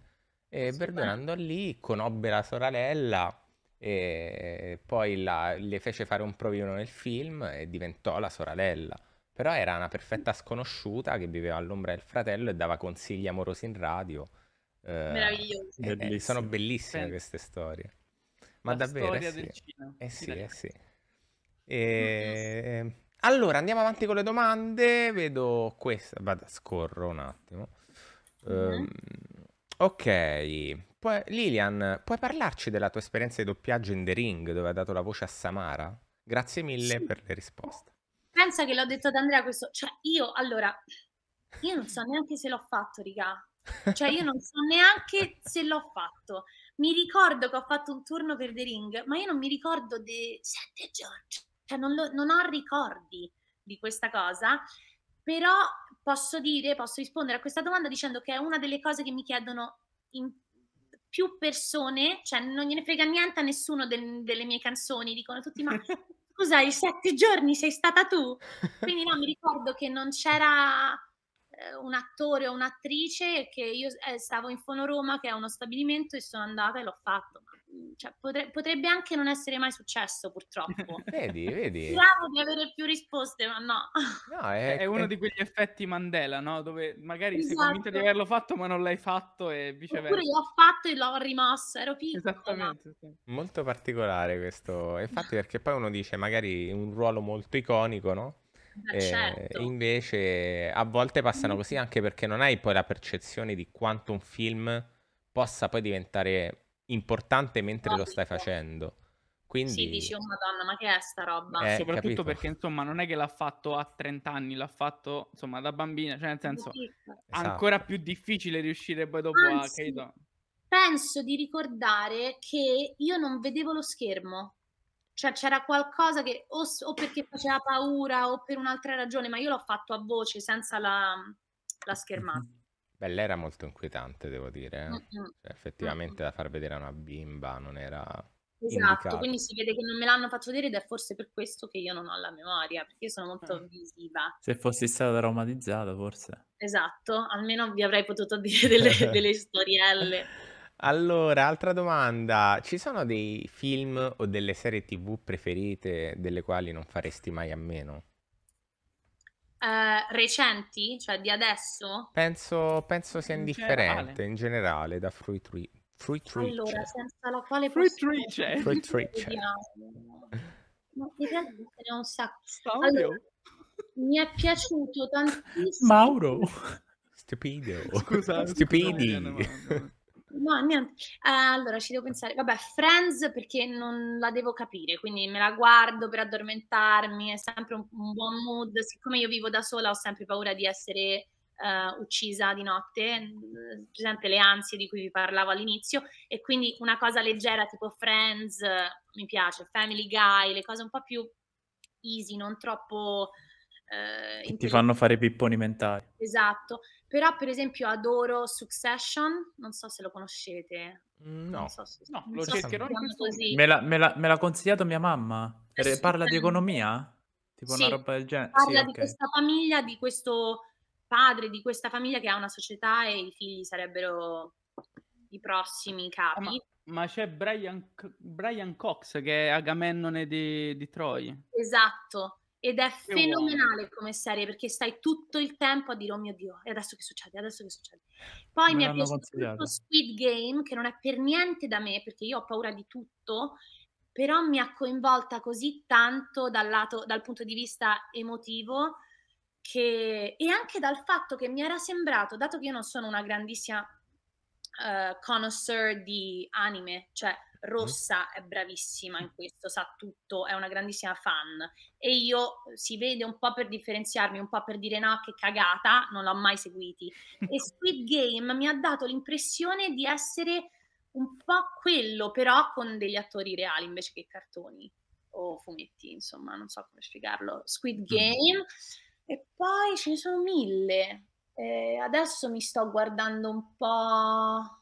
E sì, Verdone andò lì, conobbe la sorella e poi la, le fece fare un provino nel film e diventò la sorella. Però era una perfetta sconosciuta che viveva all'ombra del fratello e dava consigli amorosi in radio. Eh, Meraviglioso. Eh, eh, sono bellissime queste storie. Ma la davvero? Storia eh, del sì. Cinema. Eh sì, eh sì. E... Ehm, allora, andiamo avanti con le domande. Vedo questa. Vado, scorro un attimo. Mm-hmm. Um, ok, poi, Lilian, puoi parlarci della tua esperienza di doppiaggio in The Ring, dove hai dato la voce a Samara? Grazie mille sì. per le risposte. Pensa che l'ho detto ad Andrea questo, cioè io, allora, io non so neanche se l'ho fatto, raga. Cioè io non so neanche se l'ho fatto. Mi ricordo che ho fatto un turno per The Ring, ma io non mi ricordo di Sette George. Cioè non, lo, non ho ricordi di questa cosa, però posso dire, posso rispondere a questa domanda dicendo che è una delle cose che mi chiedono in più persone, cioè non gliene frega niente a nessuno del, delle mie canzoni, dicono tutti ma [LAUGHS] scusa, i sette giorni sei stata tu? Quindi no, mi ricordo che non c'era eh, un attore o un'attrice che io eh, stavo in Fono Roma, che è uno stabilimento e sono andata e l'ho fatto. Ma cioè, potre, potrebbe anche non essere mai successo, purtroppo. [LAUGHS] vedi, vedi. Speriamo di avere più risposte, ma no. no [LAUGHS] è, è, uno è... di quegli effetti Mandela, no? Dove magari esatto. sei convinto di averlo fatto, ma non l'hai fatto e viceversa. Oppure l'ho fatto e l'ho rimosso, ero piccolo. Esattamente. Sì. Molto particolare questo, infatti perché poi uno dice magari un ruolo molto iconico, no? Eh, certo. Invece a volte passano mm. così anche perché non hai poi la percezione di quanto un film possa poi diventare importante mentre no, lo stai facendo. Quindi... Sì, dici, oh madonna, ma che è sta roba? Eh, Soprattutto capito. perché, insomma, non è che l'ha fatto a 30 anni, l'ha fatto, insomma, da bambina, cioè nel senso, esatto. ancora più difficile riuscire poi dopo Anzi, a... Capito? Penso di ricordare che io non vedevo lo schermo, cioè c'era qualcosa che o, o perché faceva paura o per un'altra ragione, ma io l'ho fatto a voce, senza la, la schermata. Beh, lei era molto inquietante, devo dire. Eh. Mm-mm, Cioè, effettivamente mm-mm. da far vedere a una bimba non era Esatto, indicato. quindi si vede che non me l'hanno fatto vedere ed è forse per questo che io non ho la memoria, perché io sono molto Eh. visiva. Se fossi stato traumatizzato, forse. Esatto, almeno vi avrei potuto dire [LAUGHS] delle, delle storielle. Allora, altra domanda. Ci sono dei film o delle serie TV preferite delle quali non faresti mai a meno? Eh, recenti, cioè di adesso? Penso, penso sia in indifferente generale. in generale da Fruit, Re- Fruit Allora, senza la quale Fruit Reach. Fruit Reach. Ma in realtà ne ho un sacco. Allora, mi è piaciuto [LAUGHS] tantissimo. Mauro. Stupido. Scusa, [LAUGHS] Stupidi. Scusa, No, niente. Eh, allora ci devo pensare. Vabbè, Friends perché non la devo capire, quindi me la guardo per addormentarmi, è sempre un, un buon mood. Siccome io vivo da sola ho sempre paura di essere eh, uccisa di notte, presente le ansie di cui vi parlavo all'inizio, e quindi una cosa leggera tipo Friends mi piace, Family Guy, le cose un po' più easy, non troppo... Eh, ti fanno fare pipponi mentali. Esatto. Però, per esempio, adoro Succession, non so se lo conoscete. Mm, no, so se... no lo so cercherò. Così. Me, l'ha, me, l'ha, me l'ha consigliato mia mamma. Re, parla di economia? Tipo sì, una roba del genere. Parla sì, di questa famiglia, di questo padre, di questa famiglia che ha una società e i figli sarebbero i prossimi ah, capi. Ma, ma c'è Brian, Brian, Cox che è Agamennone di, di Troy. Esatto. Ed è fenomenale come serie perché stai tutto il tempo a dire: Oh mio Dio, e adesso che succede? Adesso che succede? Poi non mi è piaciuto Squid Game, che non è per niente da me perché io ho paura di tutto, però mi ha coinvolta così tanto dal, lato, dal punto di vista emotivo che, e anche dal fatto che mi era sembrato, dato che io non sono una grandissima uh, connoisseur di anime, cioè Mm-hmm. Rossa è bravissima in mm. questo, sa tutto, è una grandissima fan e io eh, si vede un po' per differenziarmi, un po' per dire no che cagata, non l'ho mai seguiti. E [LAUGHS] Squid Game mi ha dato l'impressione di essere un po' quello, però con degli attori reali invece che cartoni o fumetti, insomma, non so come spiegarlo. Squid mm. Game e poi ce ne sono mille. Eh, adesso mi sto guardando un po'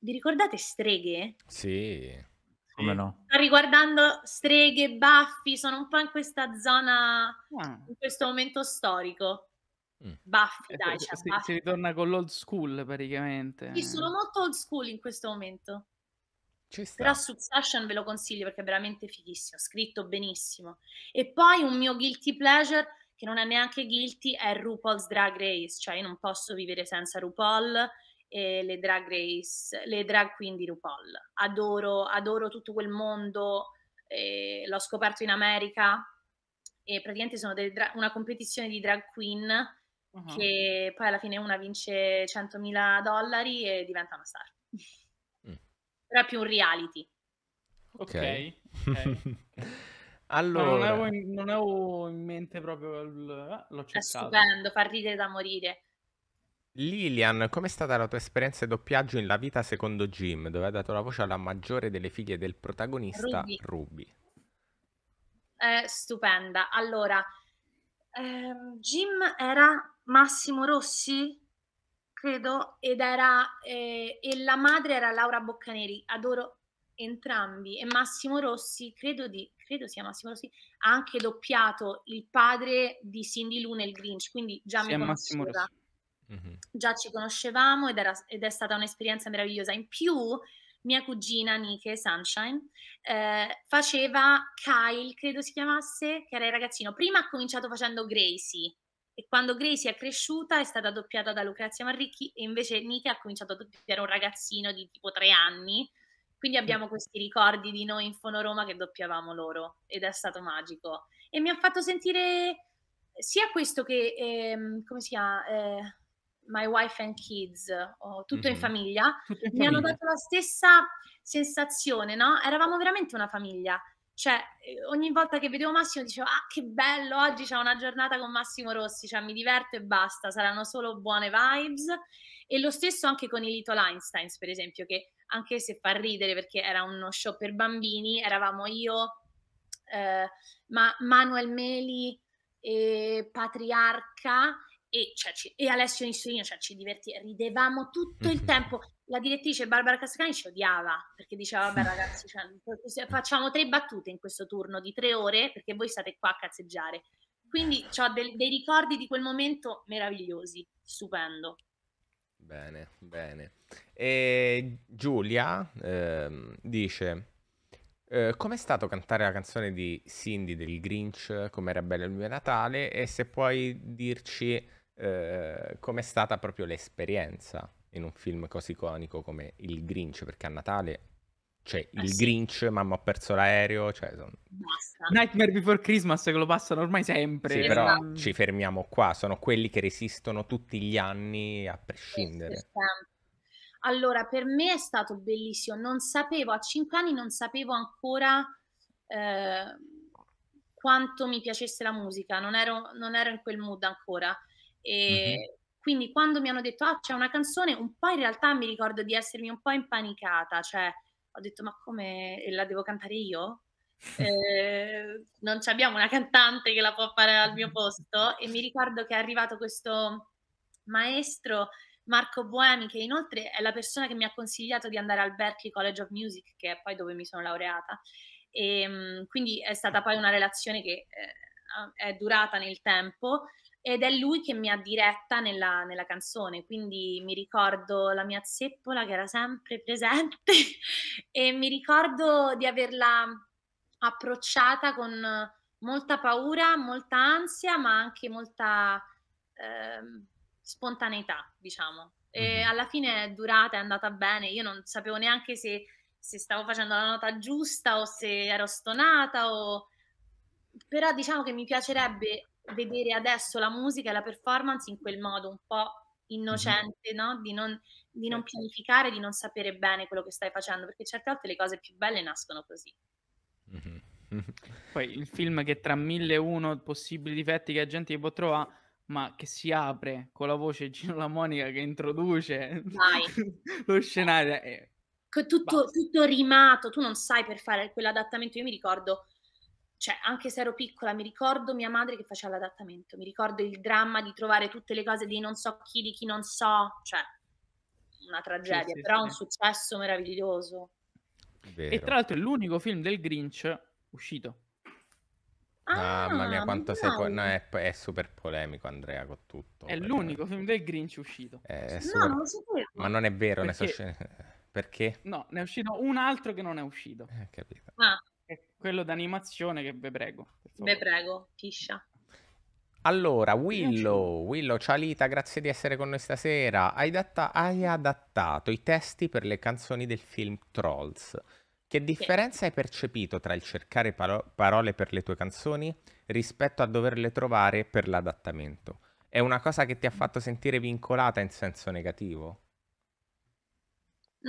vi ricordate Streghe? Sì. Come no? Sto riguardando streghe, baffi, sono un po' in questa zona, ah. in questo momento storico. Mm. Baffi, eh, dai. Cioè, si, si ritorna con l'old school praticamente. Sì, sono molto old school in questo momento. Però Succession ve lo consiglio perché è veramente fighissimo, scritto benissimo. E poi un mio guilty pleasure, che non è neanche guilty, è RuPaul's Drag Race, cioè io non posso vivere senza RuPaul eh, le drag race, le drag queen di RuPaul. Adoro, adoro tutto quel mondo, eh, l'ho scoperto in America e praticamente sono dra- una competizione di drag queen uh-huh. che poi alla fine una vince 100.000 dollari e diventa una star. Mm. Però è più un reality. Ok. okay. [LAUGHS] allora... Non avevo, in, non, avevo in, mente proprio il... Eh, l'ho cercato. È stupendo, fa ridere da morire. Lilian, com'è stata la tua esperienza di doppiaggio in La vita secondo Jim, dove hai dato la voce alla maggiore delle figlie del protagonista, Ruby? Ruby. Eh, stupenda. Allora, ehm, Jim era Massimo Rossi, credo, ed era, eh, e la madre era Laura Boccaneri. Adoro entrambi. E Massimo Rossi, credo, di, credo sia Massimo Rossi, ha anche doppiato il padre di Cindy Luna e il Grinch, quindi già sì, mi conosceva. Massimo Rossi. Mm-hmm. Già ci conoscevamo ed, era, ed, è stata un'esperienza meravigliosa. In più, mia cugina Nike Sunshine eh, faceva Kyle, credo si chiamasse, che era il ragazzino. Prima ha cominciato facendo Gracie e quando Gracie è cresciuta è stata doppiata da Lucrezia Marricchi e invece Nike ha cominciato a doppiare un ragazzino di tipo tre anni. Quindi abbiamo mm. questi ricordi di noi in Fonoroma che doppiavamo loro ed è stato magico. E mi ha fatto sentire sia questo che, ehm, come si chiama, eh, My Wife and Kids, o Tutto in mhm. famiglia, Tutto in mi famiglia. hanno dato la stessa sensazione, no? Eravamo veramente una famiglia. Cioè, eh, ogni volta che vedevo Massimo dicevo, ah, che bello, oggi c'è una giornata con Massimo Rossi, cioè mi diverto e basta, saranno solo buone vibes. E lo stesso anche con i Little Einsteins, per esempio, che anche se fa ridere perché era uno show per bambini, eravamo io, eh, ma Manuel Meli e Patriarca e, cioè, ci, e Alessio Nissolino, cioè ci divertivamo, ridevamo tutto il mhm. tempo. La direttrice Barbara Cascani ci odiava perché diceva, vabbè [LAUGHS] ragazzi, cioè, facciamo tre battute in questo turno di tre ore perché voi state qua a cazzeggiare. Quindi ho dei, dei ricordi di quel momento meravigliosi, stupendo. Bene, bene. E Giulia eh, dice... Eh, com'è stato cantare la canzone di Cindy del Grinch, com'era bella il mio Natale e se puoi dirci eh, com'è stata proprio l'esperienza in un film così iconico come Il Grinch, perché a Natale c'è cioè, Il sì. Grinch, mamma ho perso l'aereo, cioè son... Nightmare Before Christmas che lo passano ormai sempre. Sì, però esatto. ci fermiamo qua, sono quelli che resistono tutti gli anni a prescindere. allora, per me è stato bellissimo, non sapevo, a 5 anni non sapevo ancora eh, quanto mi piacesse la musica, non ero, non ero in quel mood ancora e mm-hmm. Quindi quando mi hanno detto, ah c'è una canzone, un po' in realtà mi ricordo di essermi un po' impanicata, cioè ho detto, ma come la devo cantare io? Eh, non abbiamo una cantante che la può fare al mio [LAUGHS] posto e mi ricordo che è arrivato questo maestro Marco Boemi che inoltre è la persona che mi ha consigliato di andare al Berklee College of Music che è poi dove mi sono laureata e ehm, quindi è stata poi una relazione che eh, è durata nel tempo ed è lui che mi ha diretta nella, nella, canzone, quindi mi ricordo la mia zeppola che era sempre presente [LAUGHS] e mi ricordo di averla approcciata con molta paura, molta ansia, ma anche molta eh, spontaneità, diciamo. E mhm. alla fine è durata, è andata bene, io non sapevo neanche se, se stavo facendo la nota giusta o se ero stonata o... Però diciamo che mi piacerebbe vedere adesso la musica e la performance in quel modo un po' innocente, mm-hmm. no? di, non, di non certo. pianificare, di non sapere bene quello che stai facendo, perché certe volte le cose più belle nascono così. Mm-hmm. [LAUGHS] Poi il film che tra mille e uno possibili difetti che la gente può trovare, ma che si apre con la voce Gino La Monica che introduce [LAUGHS] lo scenario. Eh, tutto, tutto, rimato, tu non sai per fare quell'adattamento. Io mi ricordo cioè, anche se ero piccola, mi ricordo mia madre che faceva l'adattamento, mi ricordo il dramma di trovare tutte le cose di non so chi, di chi non so, cioè, una tragedia, sì, sì, però sì. un successo meraviglioso. Vero. E tra l'altro è l'unico film del Grinch uscito. Ah, Mamma mia, ah, quanto sei po- no, è, è, super polemico Andrea con tutto. È perché... l'unico film del Grinch uscito. È, è super... no, non Ma non è vero, perché... ne so... perché? No, ne è uscito un altro che non è uscito. Eh, capito. Ah quello d'animazione che ve prego. Ve prego, Tisha. Allora, Willow, Willow Lita, grazie di essere con noi stasera. Hai, datta- hai, adattato i testi per le canzoni del film Trolls. Che differenza sì. hai percepito tra il cercare paro- parole per le tue canzoni rispetto a doverle trovare per l'adattamento? È una cosa che ti ha mm. fatto sentire vincolata in senso negativo?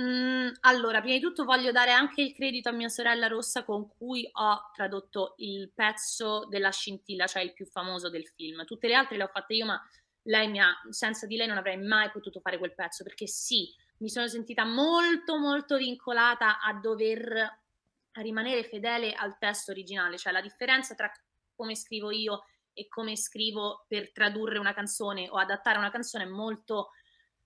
Mm, allora, prima di tutto voglio dare anche il credito a mia sorella Rossa con cui ho tradotto il pezzo della scintilla, cioè il più famoso del film. Tutte le altre le ho fatte io, ma lei mi ha, senza di lei non avrei mai potuto fare quel pezzo perché sì, mi sono sentita molto molto vincolata a dover rimanere fedele al testo originale, cioè la differenza tra come scrivo io e come scrivo per tradurre una canzone o adattare una canzone è molto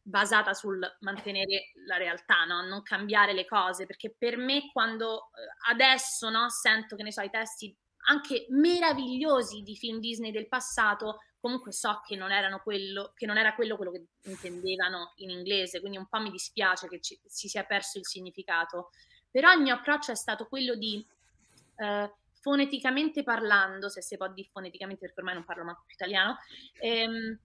basata sul mantenere la realtà, no? non cambiare le cose, perché per me quando eh, adesso no, sento che ne so i testi anche meravigliosi di film Disney del passato, comunque so che non, erano quello, che non era quello, quello che intendevano in inglese, quindi un po' mi dispiace che ci, si sia perso il significato, però il mio approccio è stato quello di... Eh, foneticamente parlando, se si può dire foneticamente perché ormai non parlo manco più italiano, ehm,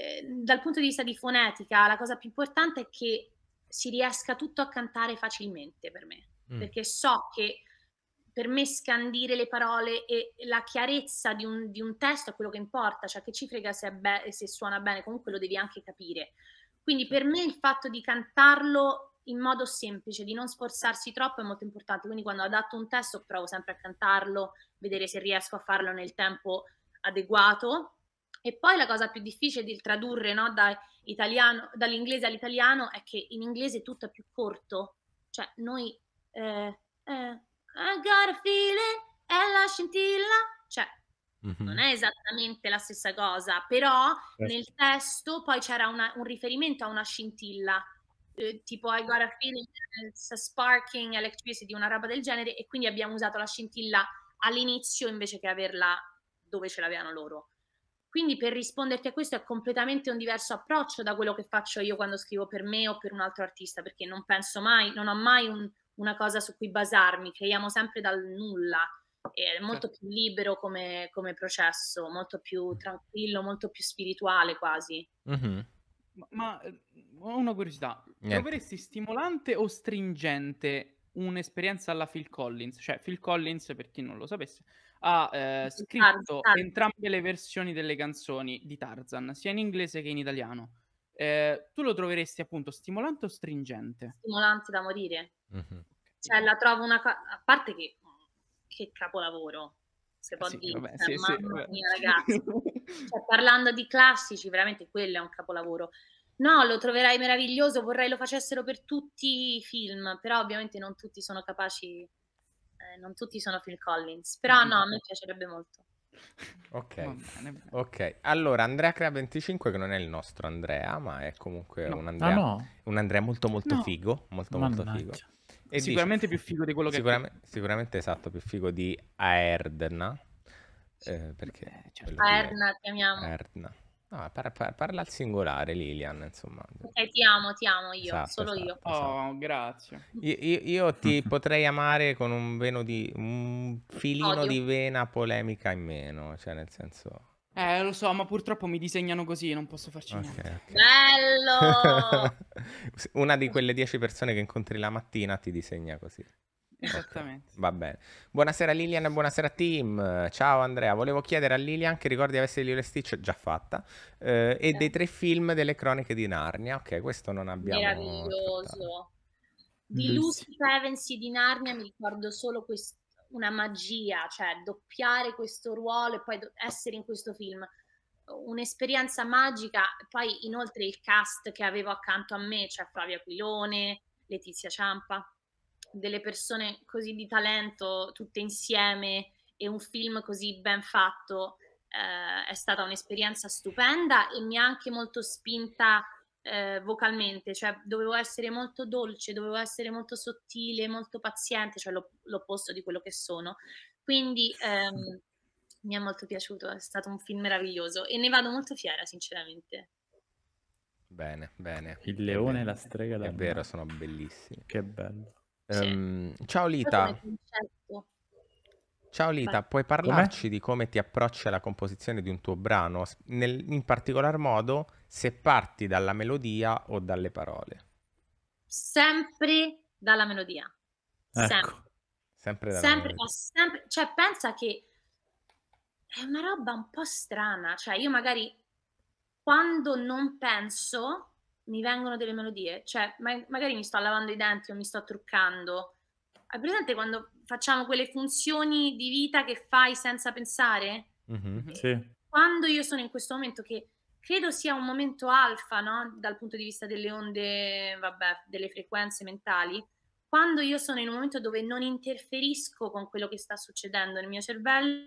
Ehm, dal punto di vista di fonetica, la cosa più importante è che si riesca tutto a cantare facilmente per me, mm. perché so che per me scandire le parole e la chiarezza di un, di un, testo è quello che importa, cioè che ci frega se, be- se, suona bene, comunque lo devi anche capire. Quindi per me il fatto di cantarlo in modo semplice, di non sforzarsi troppo è molto importante, quindi quando adatto un testo provo sempre a cantarlo, vedere se riesco a farlo nel tempo adeguato e poi la cosa più difficile di tradurre no, da italiano, dall'inglese all'italiano è che in inglese tutto è più corto. Cioè, noi... Eh, eh, I got a feeling, è la scintilla. Cioè, mm-hmm. non è esattamente la stessa cosa, però eh. nel testo poi c'era una, un riferimento a una scintilla. Eh, tipo I got a feeling, it's eh, a sparking electricity, una roba del genere, e quindi abbiamo usato la scintilla all'inizio invece che averla dove ce l'avevano loro. Quindi per risponderti a questo è completamente un diverso approccio da quello che faccio io quando scrivo per me o per un altro artista, perché non penso mai, non ho mai un, una cosa su cui basarmi, creiamo sempre dal nulla. È molto certo. più libero come, come processo, molto più tranquillo, molto più spirituale quasi. Mm-hmm. Ma, ma, ho eh, una curiosità, troveresti stimolante o stringente un'esperienza alla Phil Collins? Cioè, Phil Collins, per chi non lo sapesse, ha eh, scritto Tarzan. entrambe le versioni delle canzoni di Tarzan, sia in inglese che in italiano. Eh, tu lo troveresti appunto stimolante o stringente? Stimolante da morire. Mm-hmm. Cioè, la trovo una ca- a parte che che capolavoro. Se eh può sì, dire, vabbè, cioè, sì, sì, mia, ragazzi. cioè, parlando di classici, veramente quello è un capolavoro. No, lo troverai meraviglioso, vorrei lo facessero per tutti i film, però ovviamente non tutti sono capaci eh, non tutti sono Phil Collins, però no, a me mm. piacerebbe molto. Ok, bene, Allora, Andrea Crea 25, che non è il nostro Andrea, ma è comunque no. un, ah, Andrea, no, no. un, Andrea, molto molto figo, molto Mannaggia. molto figo. E sicuramente dice, più figo di quello che sicuramente, è. Sicuramente esatto, più figo di Aerdna. Eh, perché eh, certo. Aerdna, chiamiamo. Aerdna. No, par- par- parla al singolare, Lilian, insomma. Ok, ti amo, ti amo io, esatto, solo esatto, io. Esatto. Oh, grazie. Io, io, io ti [LAUGHS] potrei amare con un veno di... un filino Odio. di vena polemica in meno, cioè nel senso... Eh, lo so, ma purtroppo mi disegnano così, non posso farci okay, niente. Okay. Bello! [LAUGHS] Una di quelle dieci persone che incontri la mattina ti disegna così. [LAUGHS] Esattamente. Va bene. Buonasera Lilian e buonasera team. Ciao Andrea, volevo chiedere a Lilian che ricordi avesse Lilo e Stitch già fatta eh, e dei tre film delle croniche di Narnia. Ok, questo non abbiamo Meraviglioso. Trattato. Di Lucy Pevensey di Narnia mi ricordo solo quest- una magia, cioè doppiare questo ruolo e poi do- essere in questo film un'esperienza magica. Poi inoltre il cast che avevo accanto a me, cioè Flavia Quilone, Letizia Ciampa delle persone così di talento tutte insieme e un film così ben fatto eh, è stata un'esperienza stupenda e mi ha anche molto spinta eh, vocalmente, cioè dovevo essere molto dolce, dovevo essere molto sottile, molto paziente, cioè l'opp- l'opposto di quello che sono. Quindi ehm, mi è molto piaciuto, è stato un film meraviglioso e ne vado molto fiera, sinceramente. Bene, bene. Il leone e la strega da È vero, sono bellissimi. Che bello. Um, ciao Lita. Ciao Lita, Beh. puoi parlarci Com'è? di come ti approcci alla composizione di un tuo brano, nel, in particolar modo se parti dalla melodia o dalle parole? Sempre dalla melodia. Ecco. Sempre. Sempre dalla sempre, melodia. Sempre, cioè, pensa che è una roba un po' strana, cioè io magari quando non penso mi vengono delle melodie, cioè ma- magari mi sto lavando i denti o mi sto truccando. Hai presente quando facciamo quelle funzioni di vita che fai senza pensare? Mm-hmm. mm-hmm, sì. Quando io sono in questo momento che credo sia un momento alfa, no? Dal punto di vista delle onde, vabbè, delle frequenze mentali, quando io sono in un momento dove non interferisco con quello che sta succedendo nel mio cervello,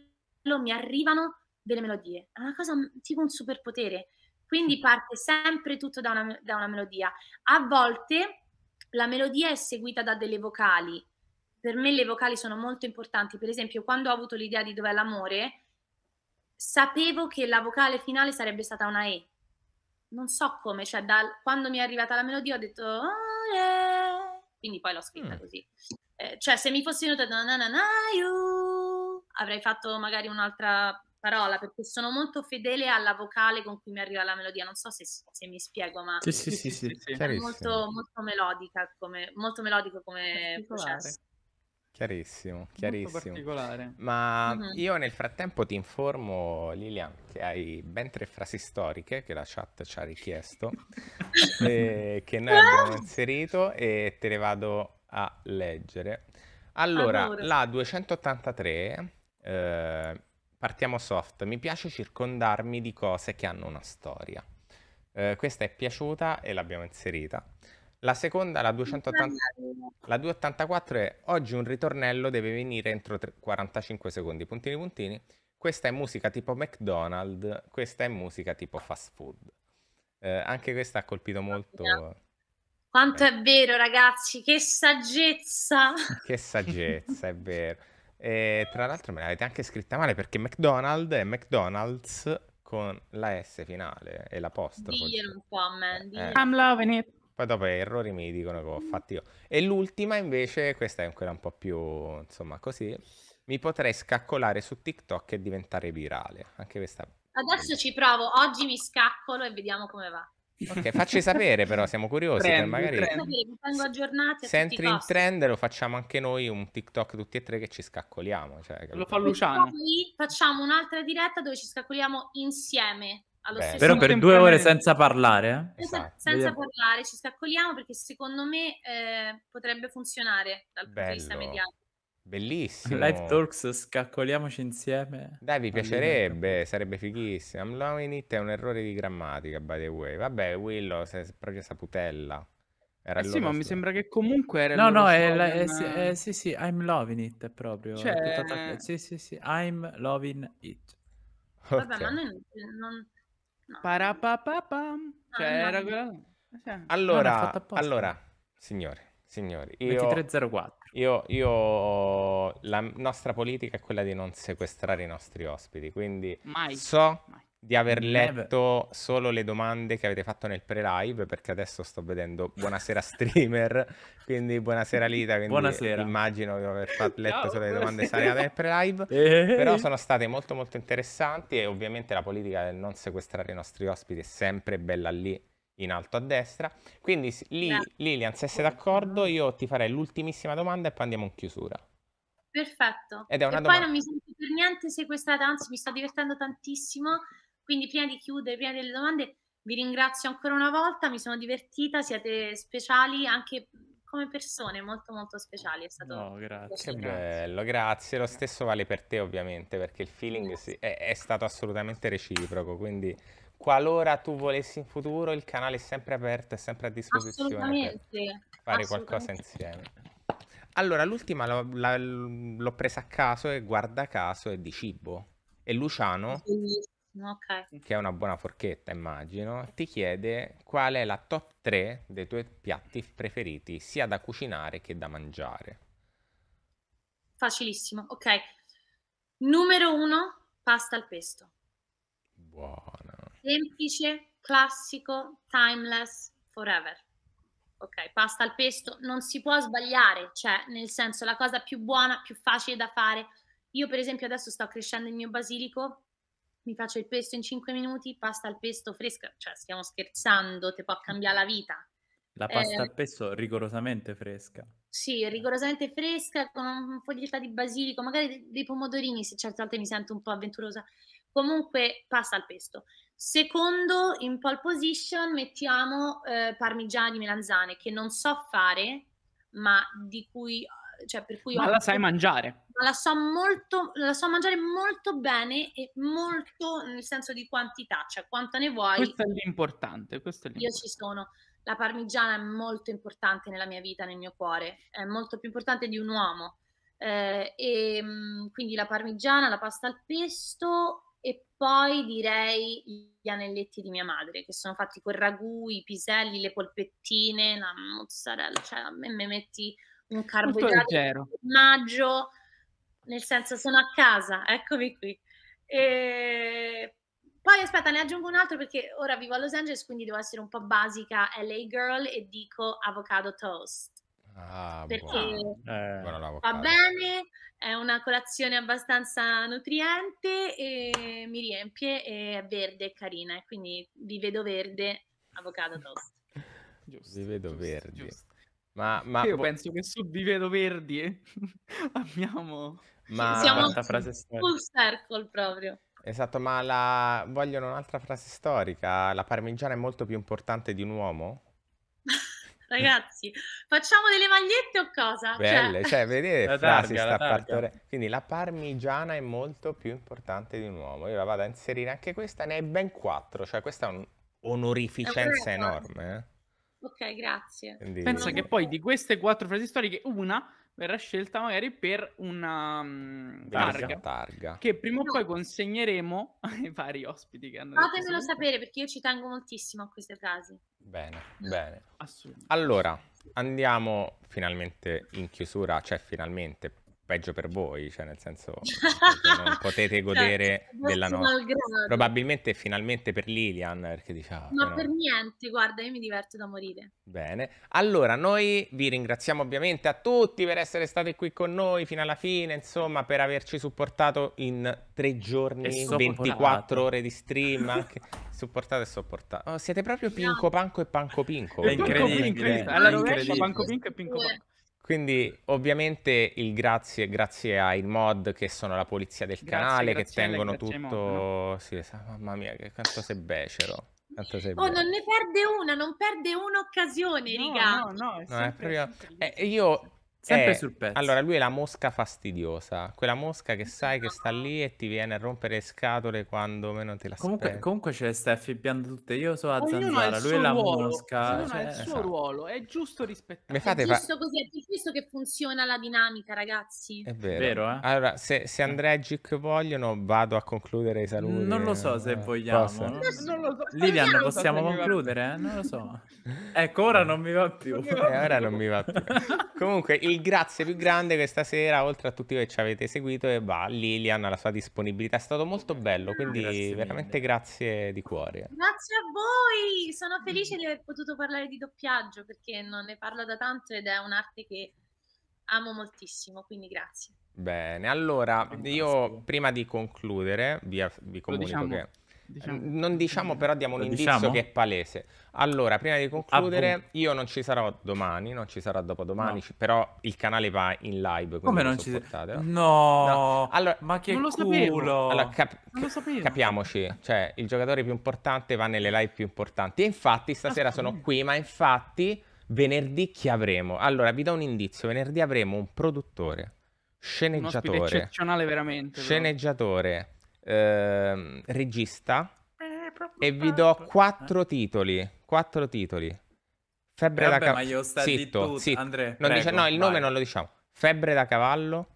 mi arrivano delle melodie. È una cosa tipo un superpotere quindi parte sempre tutto da una, da una melodia. A volte la melodia è seguita da delle vocali. Per me le vocali sono molto importanti. Per esempio, quando ho avuto l'idea di Dov'è l'amore, sapevo che la vocale finale sarebbe stata una E. Non so come, cioè da, quando mi è arrivata la melodia ho detto... Oh, Quindi poi l'ho scritta mm. così. Eh, cioè se mi fossi venuta... avrei fatto magari un'altra parola perché sono molto fedele alla vocale con cui mi arriva la melodia. Non so se, se mi spiego, ma sì, sì, sì, sì, sì è molto, molto, melodica come, molto melodico come processo. Chiarissimo, chiarissimo. Ma uh-huh. io nel frattempo ti informo, Lilian, che hai ben tre frasi storiche che la chat ci ha richiesto, [LAUGHS] e che noi ah! abbiamo inserito e te le vado a leggere. Allora, allora. la 283 eh, Partiamo soft, mi piace circondarmi di cose che hanno una storia. Eh, questa è piaciuta e l'abbiamo inserita. La seconda, la, 280, la 284 è oggi un ritornello deve venire entro 3, 45 secondi, puntini puntini. Questa è musica tipo McDonald's, questa è musica tipo fast food. Eh, anche questa ha colpito molto. Quanto eh. è vero, ragazzi, che saggezza! Che saggezza, è vero. E tra l'altro me l'avete anche scritta male perché McDonald's è McDonald's con la S finale e l'apostrofo. Dillo un po' eh, eh. I'm loving it. Poi dopo errori mi dicono che ho fatto io. E l'ultima invece, questa è ancora un po' più, insomma, così. Mi potrei scaccolare su TikTok e diventare virale. Anche questa. Adesso ci provo. Oggi mi scaccolo e vediamo come va. Ok, facci sapere però, siamo curiosi. Trend, magari... Trend. Se entri in trend lo facciamo anche noi, un TikTok tutti e tre che ci scaccoliamo. Cioè, lo fa Luciano. Poi facciamo un'altra diretta dove ci scaccoliamo insieme. Beh, però per due ore senza parlare. Eh? Esatto. Senza, Vediamo. parlare, ci scaccoliamo perché secondo me eh, potrebbe funzionare dal punto Bello. di vista mediatico. Bellissimo. Live Talks, scaccoliamoci insieme. Dai, vi piacerebbe, sarebbe fighissimo. I'm loving it è un errore di grammatica, by the way. Vabbè, Willow, sei proprio saputella. Era eh sì, ma mi sembra che comunque era... No, no, è, la, è, sì, è, sì, sì, I'm loving it è proprio. Cioè... È sì, sì, sì, I'm loving it. Okay. Vabbè, ma noi non... No. Parapapapam. Cioè, ah, era quella... Cioè, allora, allora, signore, signori, io... 2304. Io, io, la nostra politica è quella di non sequestrare i nostri ospiti, quindi Mai. so Mai. di aver letto solo le domande che avete fatto nel pre-live, perché adesso sto vedendo buonasera [LAUGHS] streamer, quindi buonasera Lita, quindi buonasera. immagino di aver fatto, letto solo le domande sariate nel pre-live, [LAUGHS] eh. però sono state molto molto interessanti e ovviamente la politica del non sequestrare i nostri ospiti è sempre bella lì in alto a destra. Quindi lì, Lilian, se sei d'accordo, io ti farei l'ultimissima domanda e poi andiamo in chiusura. Perfetto. Ed è una e domanda... poi non mi sento per niente sequestrata, anzi mi sto divertendo tantissimo. Quindi prima di chiudere, prima delle domande, vi ringrazio ancora una volta, mi sono divertita, siete speciali anche come persone, molto molto speciali. È stato no, grazie. Che bello, grazie. Lo stesso vale per te ovviamente, perché il feeling sì, è, è stato assolutamente reciproco, quindi qualora tu volessi in futuro, il canale è sempre aperto e sempre a disposizione Assolutamente. fare Assolutamente. qualcosa insieme. Allora, l'ultima l'ho presa a caso e guarda caso è di cibo. E Luciano, okay. che è una buona forchetta immagino, ti chiede qual è la top 3 dei tuoi piatti preferiti, sia da cucinare che da mangiare. Facilissimo, ok. Numero 1, pasta al pesto. Buono. Semplice, classico, timeless, forever. Ok, pasta al pesto, non si può sbagliare, cioè nel senso la cosa più buona, più facile da fare. Io per esempio adesso sto crescendo il mio basilico, mi faccio il pesto in 5 minuti, pasta al pesto fresca, cioè stiamo scherzando, ti può cambiare la vita. La eh, pasta eh, al pesto rigorosamente fresca. Sì, rigorosamente fresca, con un foglietta di basilico, magari dei pomodorini se certe volte mi sento un po' avventurosa comunque pasta al pesto. Secondo, in pole position mettiamo eh, di melanzane che non so fare, ma di cui eh, cioè per cui ma la sai mangiare ma la so molto la so mangiare molto bene e molto nel senso di quantità cioè quanto ne vuoi questo è l'importante, questo è l'importante. io ci sono la parmigiana è molto importante nella mia vita nel mio cuore è molto più importante di un uomo eh, e mm, quindi la parmigiana la pasta al pesto e poi direi gli anelletti di mia madre, che sono fatti con ragù, i piselli, le polpettine, la mozzarella, cioè a me mi metti un carboidrato maggio, nel senso sono a casa, eccomi qui. E... Poi aspetta, ne aggiungo un altro perché ora vivo a Los Angeles, quindi devo essere un po' basica LA girl e dico avocado toast. Ah, perché eh, va bene, è una colazione abbastanza nutriente e mi riempie e è verde e carina, quindi vi vedo verde, avocado toast. [LAUGHS] Giusto, vi vedo giusto, verdi. Giusto. Ma, ma, Io penso che su Vi vedo verdi eh, abbiamo... [LAUGHS] Ma... Siamo full circle proprio. Esatto, ma la... vogliono un'altra frase storica. La parmigiana è molto più importante di un uomo? Ragazzi, facciamo delle magliette o cosa? Cioè Belle, cioè, cioè vedete, la targa, si sta partendo. Quindi la parmigiana è molto più importante di un uomo. Io la vado a inserire anche questa, ne è ben quattro, cioè questa è un'onorificenza è enorme. Eh? Ok, grazie. Quindi... Pensa che poi di queste quattro frasi storiche, una verrà scelta magari per una um, targa, targa, che prima o poi consegneremo [LAUGHS] ai vari ospiti che hanno fatemelo sapere perché io ci tengo moltissimo a queste frasi bene bene allora andiamo finalmente in chiusura cioè finalmente peggio per voi, cioè nel senso [LAUGHS] non potete cioè, godere certo, della notte. Probabilmente finalmente per Lilian, perché diciamo... Ma no. per niente, guarda, io mi diverto da morire. Bene, allora noi vi ringraziamo ovviamente a tutti per essere stati qui con noi fino alla fine, insomma, per averci supportato in tre giorni, 24 ore di stream, anche [LAUGHS] supportato e sopportate. Oh, siete proprio Pinco Panco e Panco Pinco. È incredibile. Alla rovescia, Panco Pinco e Pinco Panco. Quindi ovviamente il grazie, grazie ai mod che sono la polizia del grazie, canale, che tengono tutto... Sì, mamma mia, che quanto sei becero. Quanto sei oh, non ne perde una, non perde un'occasione, no, riga. No, no, è sempre, no, è proprio... eh, io Sempre è, eh, sul pezzo. Allora, lui è la mosca fastidiosa, quella mosca che sai che sta lì e ti viene a rompere scatole quando meno te la Comunque, comunque c'è Steffi piano tutte. Io sono a Ognuno zanzara, lui è la ruolo. mosca. cioè, ha il suo esatto. ruolo, è giusto rispettare. Fate... È giusto così, è giusto che funziona la dinamica, ragazzi. È vero. È vero eh? Allora, se, se eh. Andrea e Gic vogliono, vado a concludere i saluti. Non lo so se vogliamo. Non, non lo so. Lilian, possiamo concludere? Eh? Non lo so. Ecco, ora non mi va più. E eh, ora non mi va più. [LAUGHS] comunque, il il grazie più grande questa sera, oltre a tutti voi che ci avete seguito, e va a Lilian, alla sua disponibilità. È stato molto bello, ah, quindi grazie veramente grazie di cuore. Grazie a voi, sono felice di aver potuto parlare di doppiaggio perché non ne parlo da tanto ed è un'arte che amo moltissimo, quindi grazie. Bene, allora io prima di concludere vi, vi comunico diciamo. che Diciamo. Non diciamo però, diamo un indizio diciamo? che è palese. Allora, prima di concludere, ah, io non ci sarò domani, non ci sarò dopodomani, no. però il canale va in live, Come non ci sarò? No, no. Allora, ma che non lo culo! Allora, cap non lo capiamoci, cioè il giocatore più importante va nelle live più importanti. E infatti stasera ah, sono qui, ma infatti venerdì chi avremo? Allora, vi do un indizio, venerdì avremo un produttore, sceneggiatore, eccezionale veramente, sceneggiatore Ehm, eh, regista e vi do quattro titoli. Quattro titoli. Febbre vabbè, da cavallo. Zitto, zitto. André, non prego, dice... no, il nome vai. non lo diciamo. Febbre da cavallo.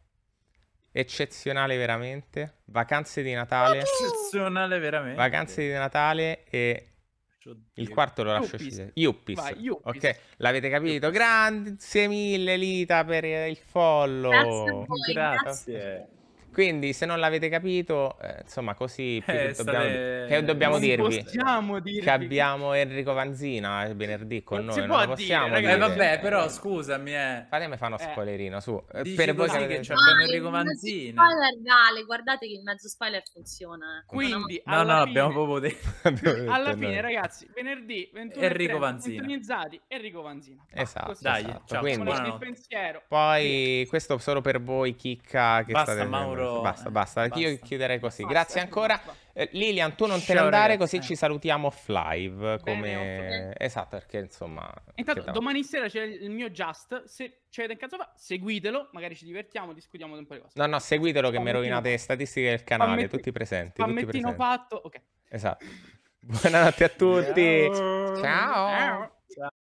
Eccezionale veramente. Vacanze di Natale. Eccezionale veramente. Vacanze di Natale e Oddio. Il quarto lo lascio uscire. Yuppies. Ok, l'avete capito. Yuppis. Grazie mille Lita per il follow. Grazie. Voi, grazie. grazie. Quindi, se non l'avete capito, eh, insomma, così eh, dobbiamo, state... che dobbiamo dirvi? Possiamo dirvi che abbiamo Enrico Vanzina eh, venerdì con non noi. Non possiamo dire, dire. Eh, vabbè, però scusami, eh. Fatemi fare uno eh. spoilerino su. Dici per voi che c'è Enrico Vanzina. Spoiler, Gale, guardate che il mezzo spoiler funziona. Quindi, no, no, fine... abbiamo proprio [LAUGHS] detto. alla fine, ragazzi, venerdì 21 Enrico Vanzina. Sintonizzati Enrico Vanzina. Esatto, ah, dai, esatto. Ciao, Quindi, no. pensiero. Poi questo solo per voi chicca che Basta, state Mauro loro... Basta, basta, basta. Io chiuderei così. Basta. Grazie ancora. Eh, Lilian, tu non Ciao, te ne andare ragazzi. così ci salutiamo offline. Come... Esatto, perché insomma... Intanto domani sera c'è il mio Just, se c'è avete in cazzo fa, seguitelo, magari ci divertiamo, discutiamo di un po' di cose. No, no, seguitelo che mi rovinate le statistiche del canale, Spammetti... tutti presenti. Pammettino fatto, ok. Esatto. [LAUGHS] Buonanotte a tutti. Ciao. Ciao. Ciao.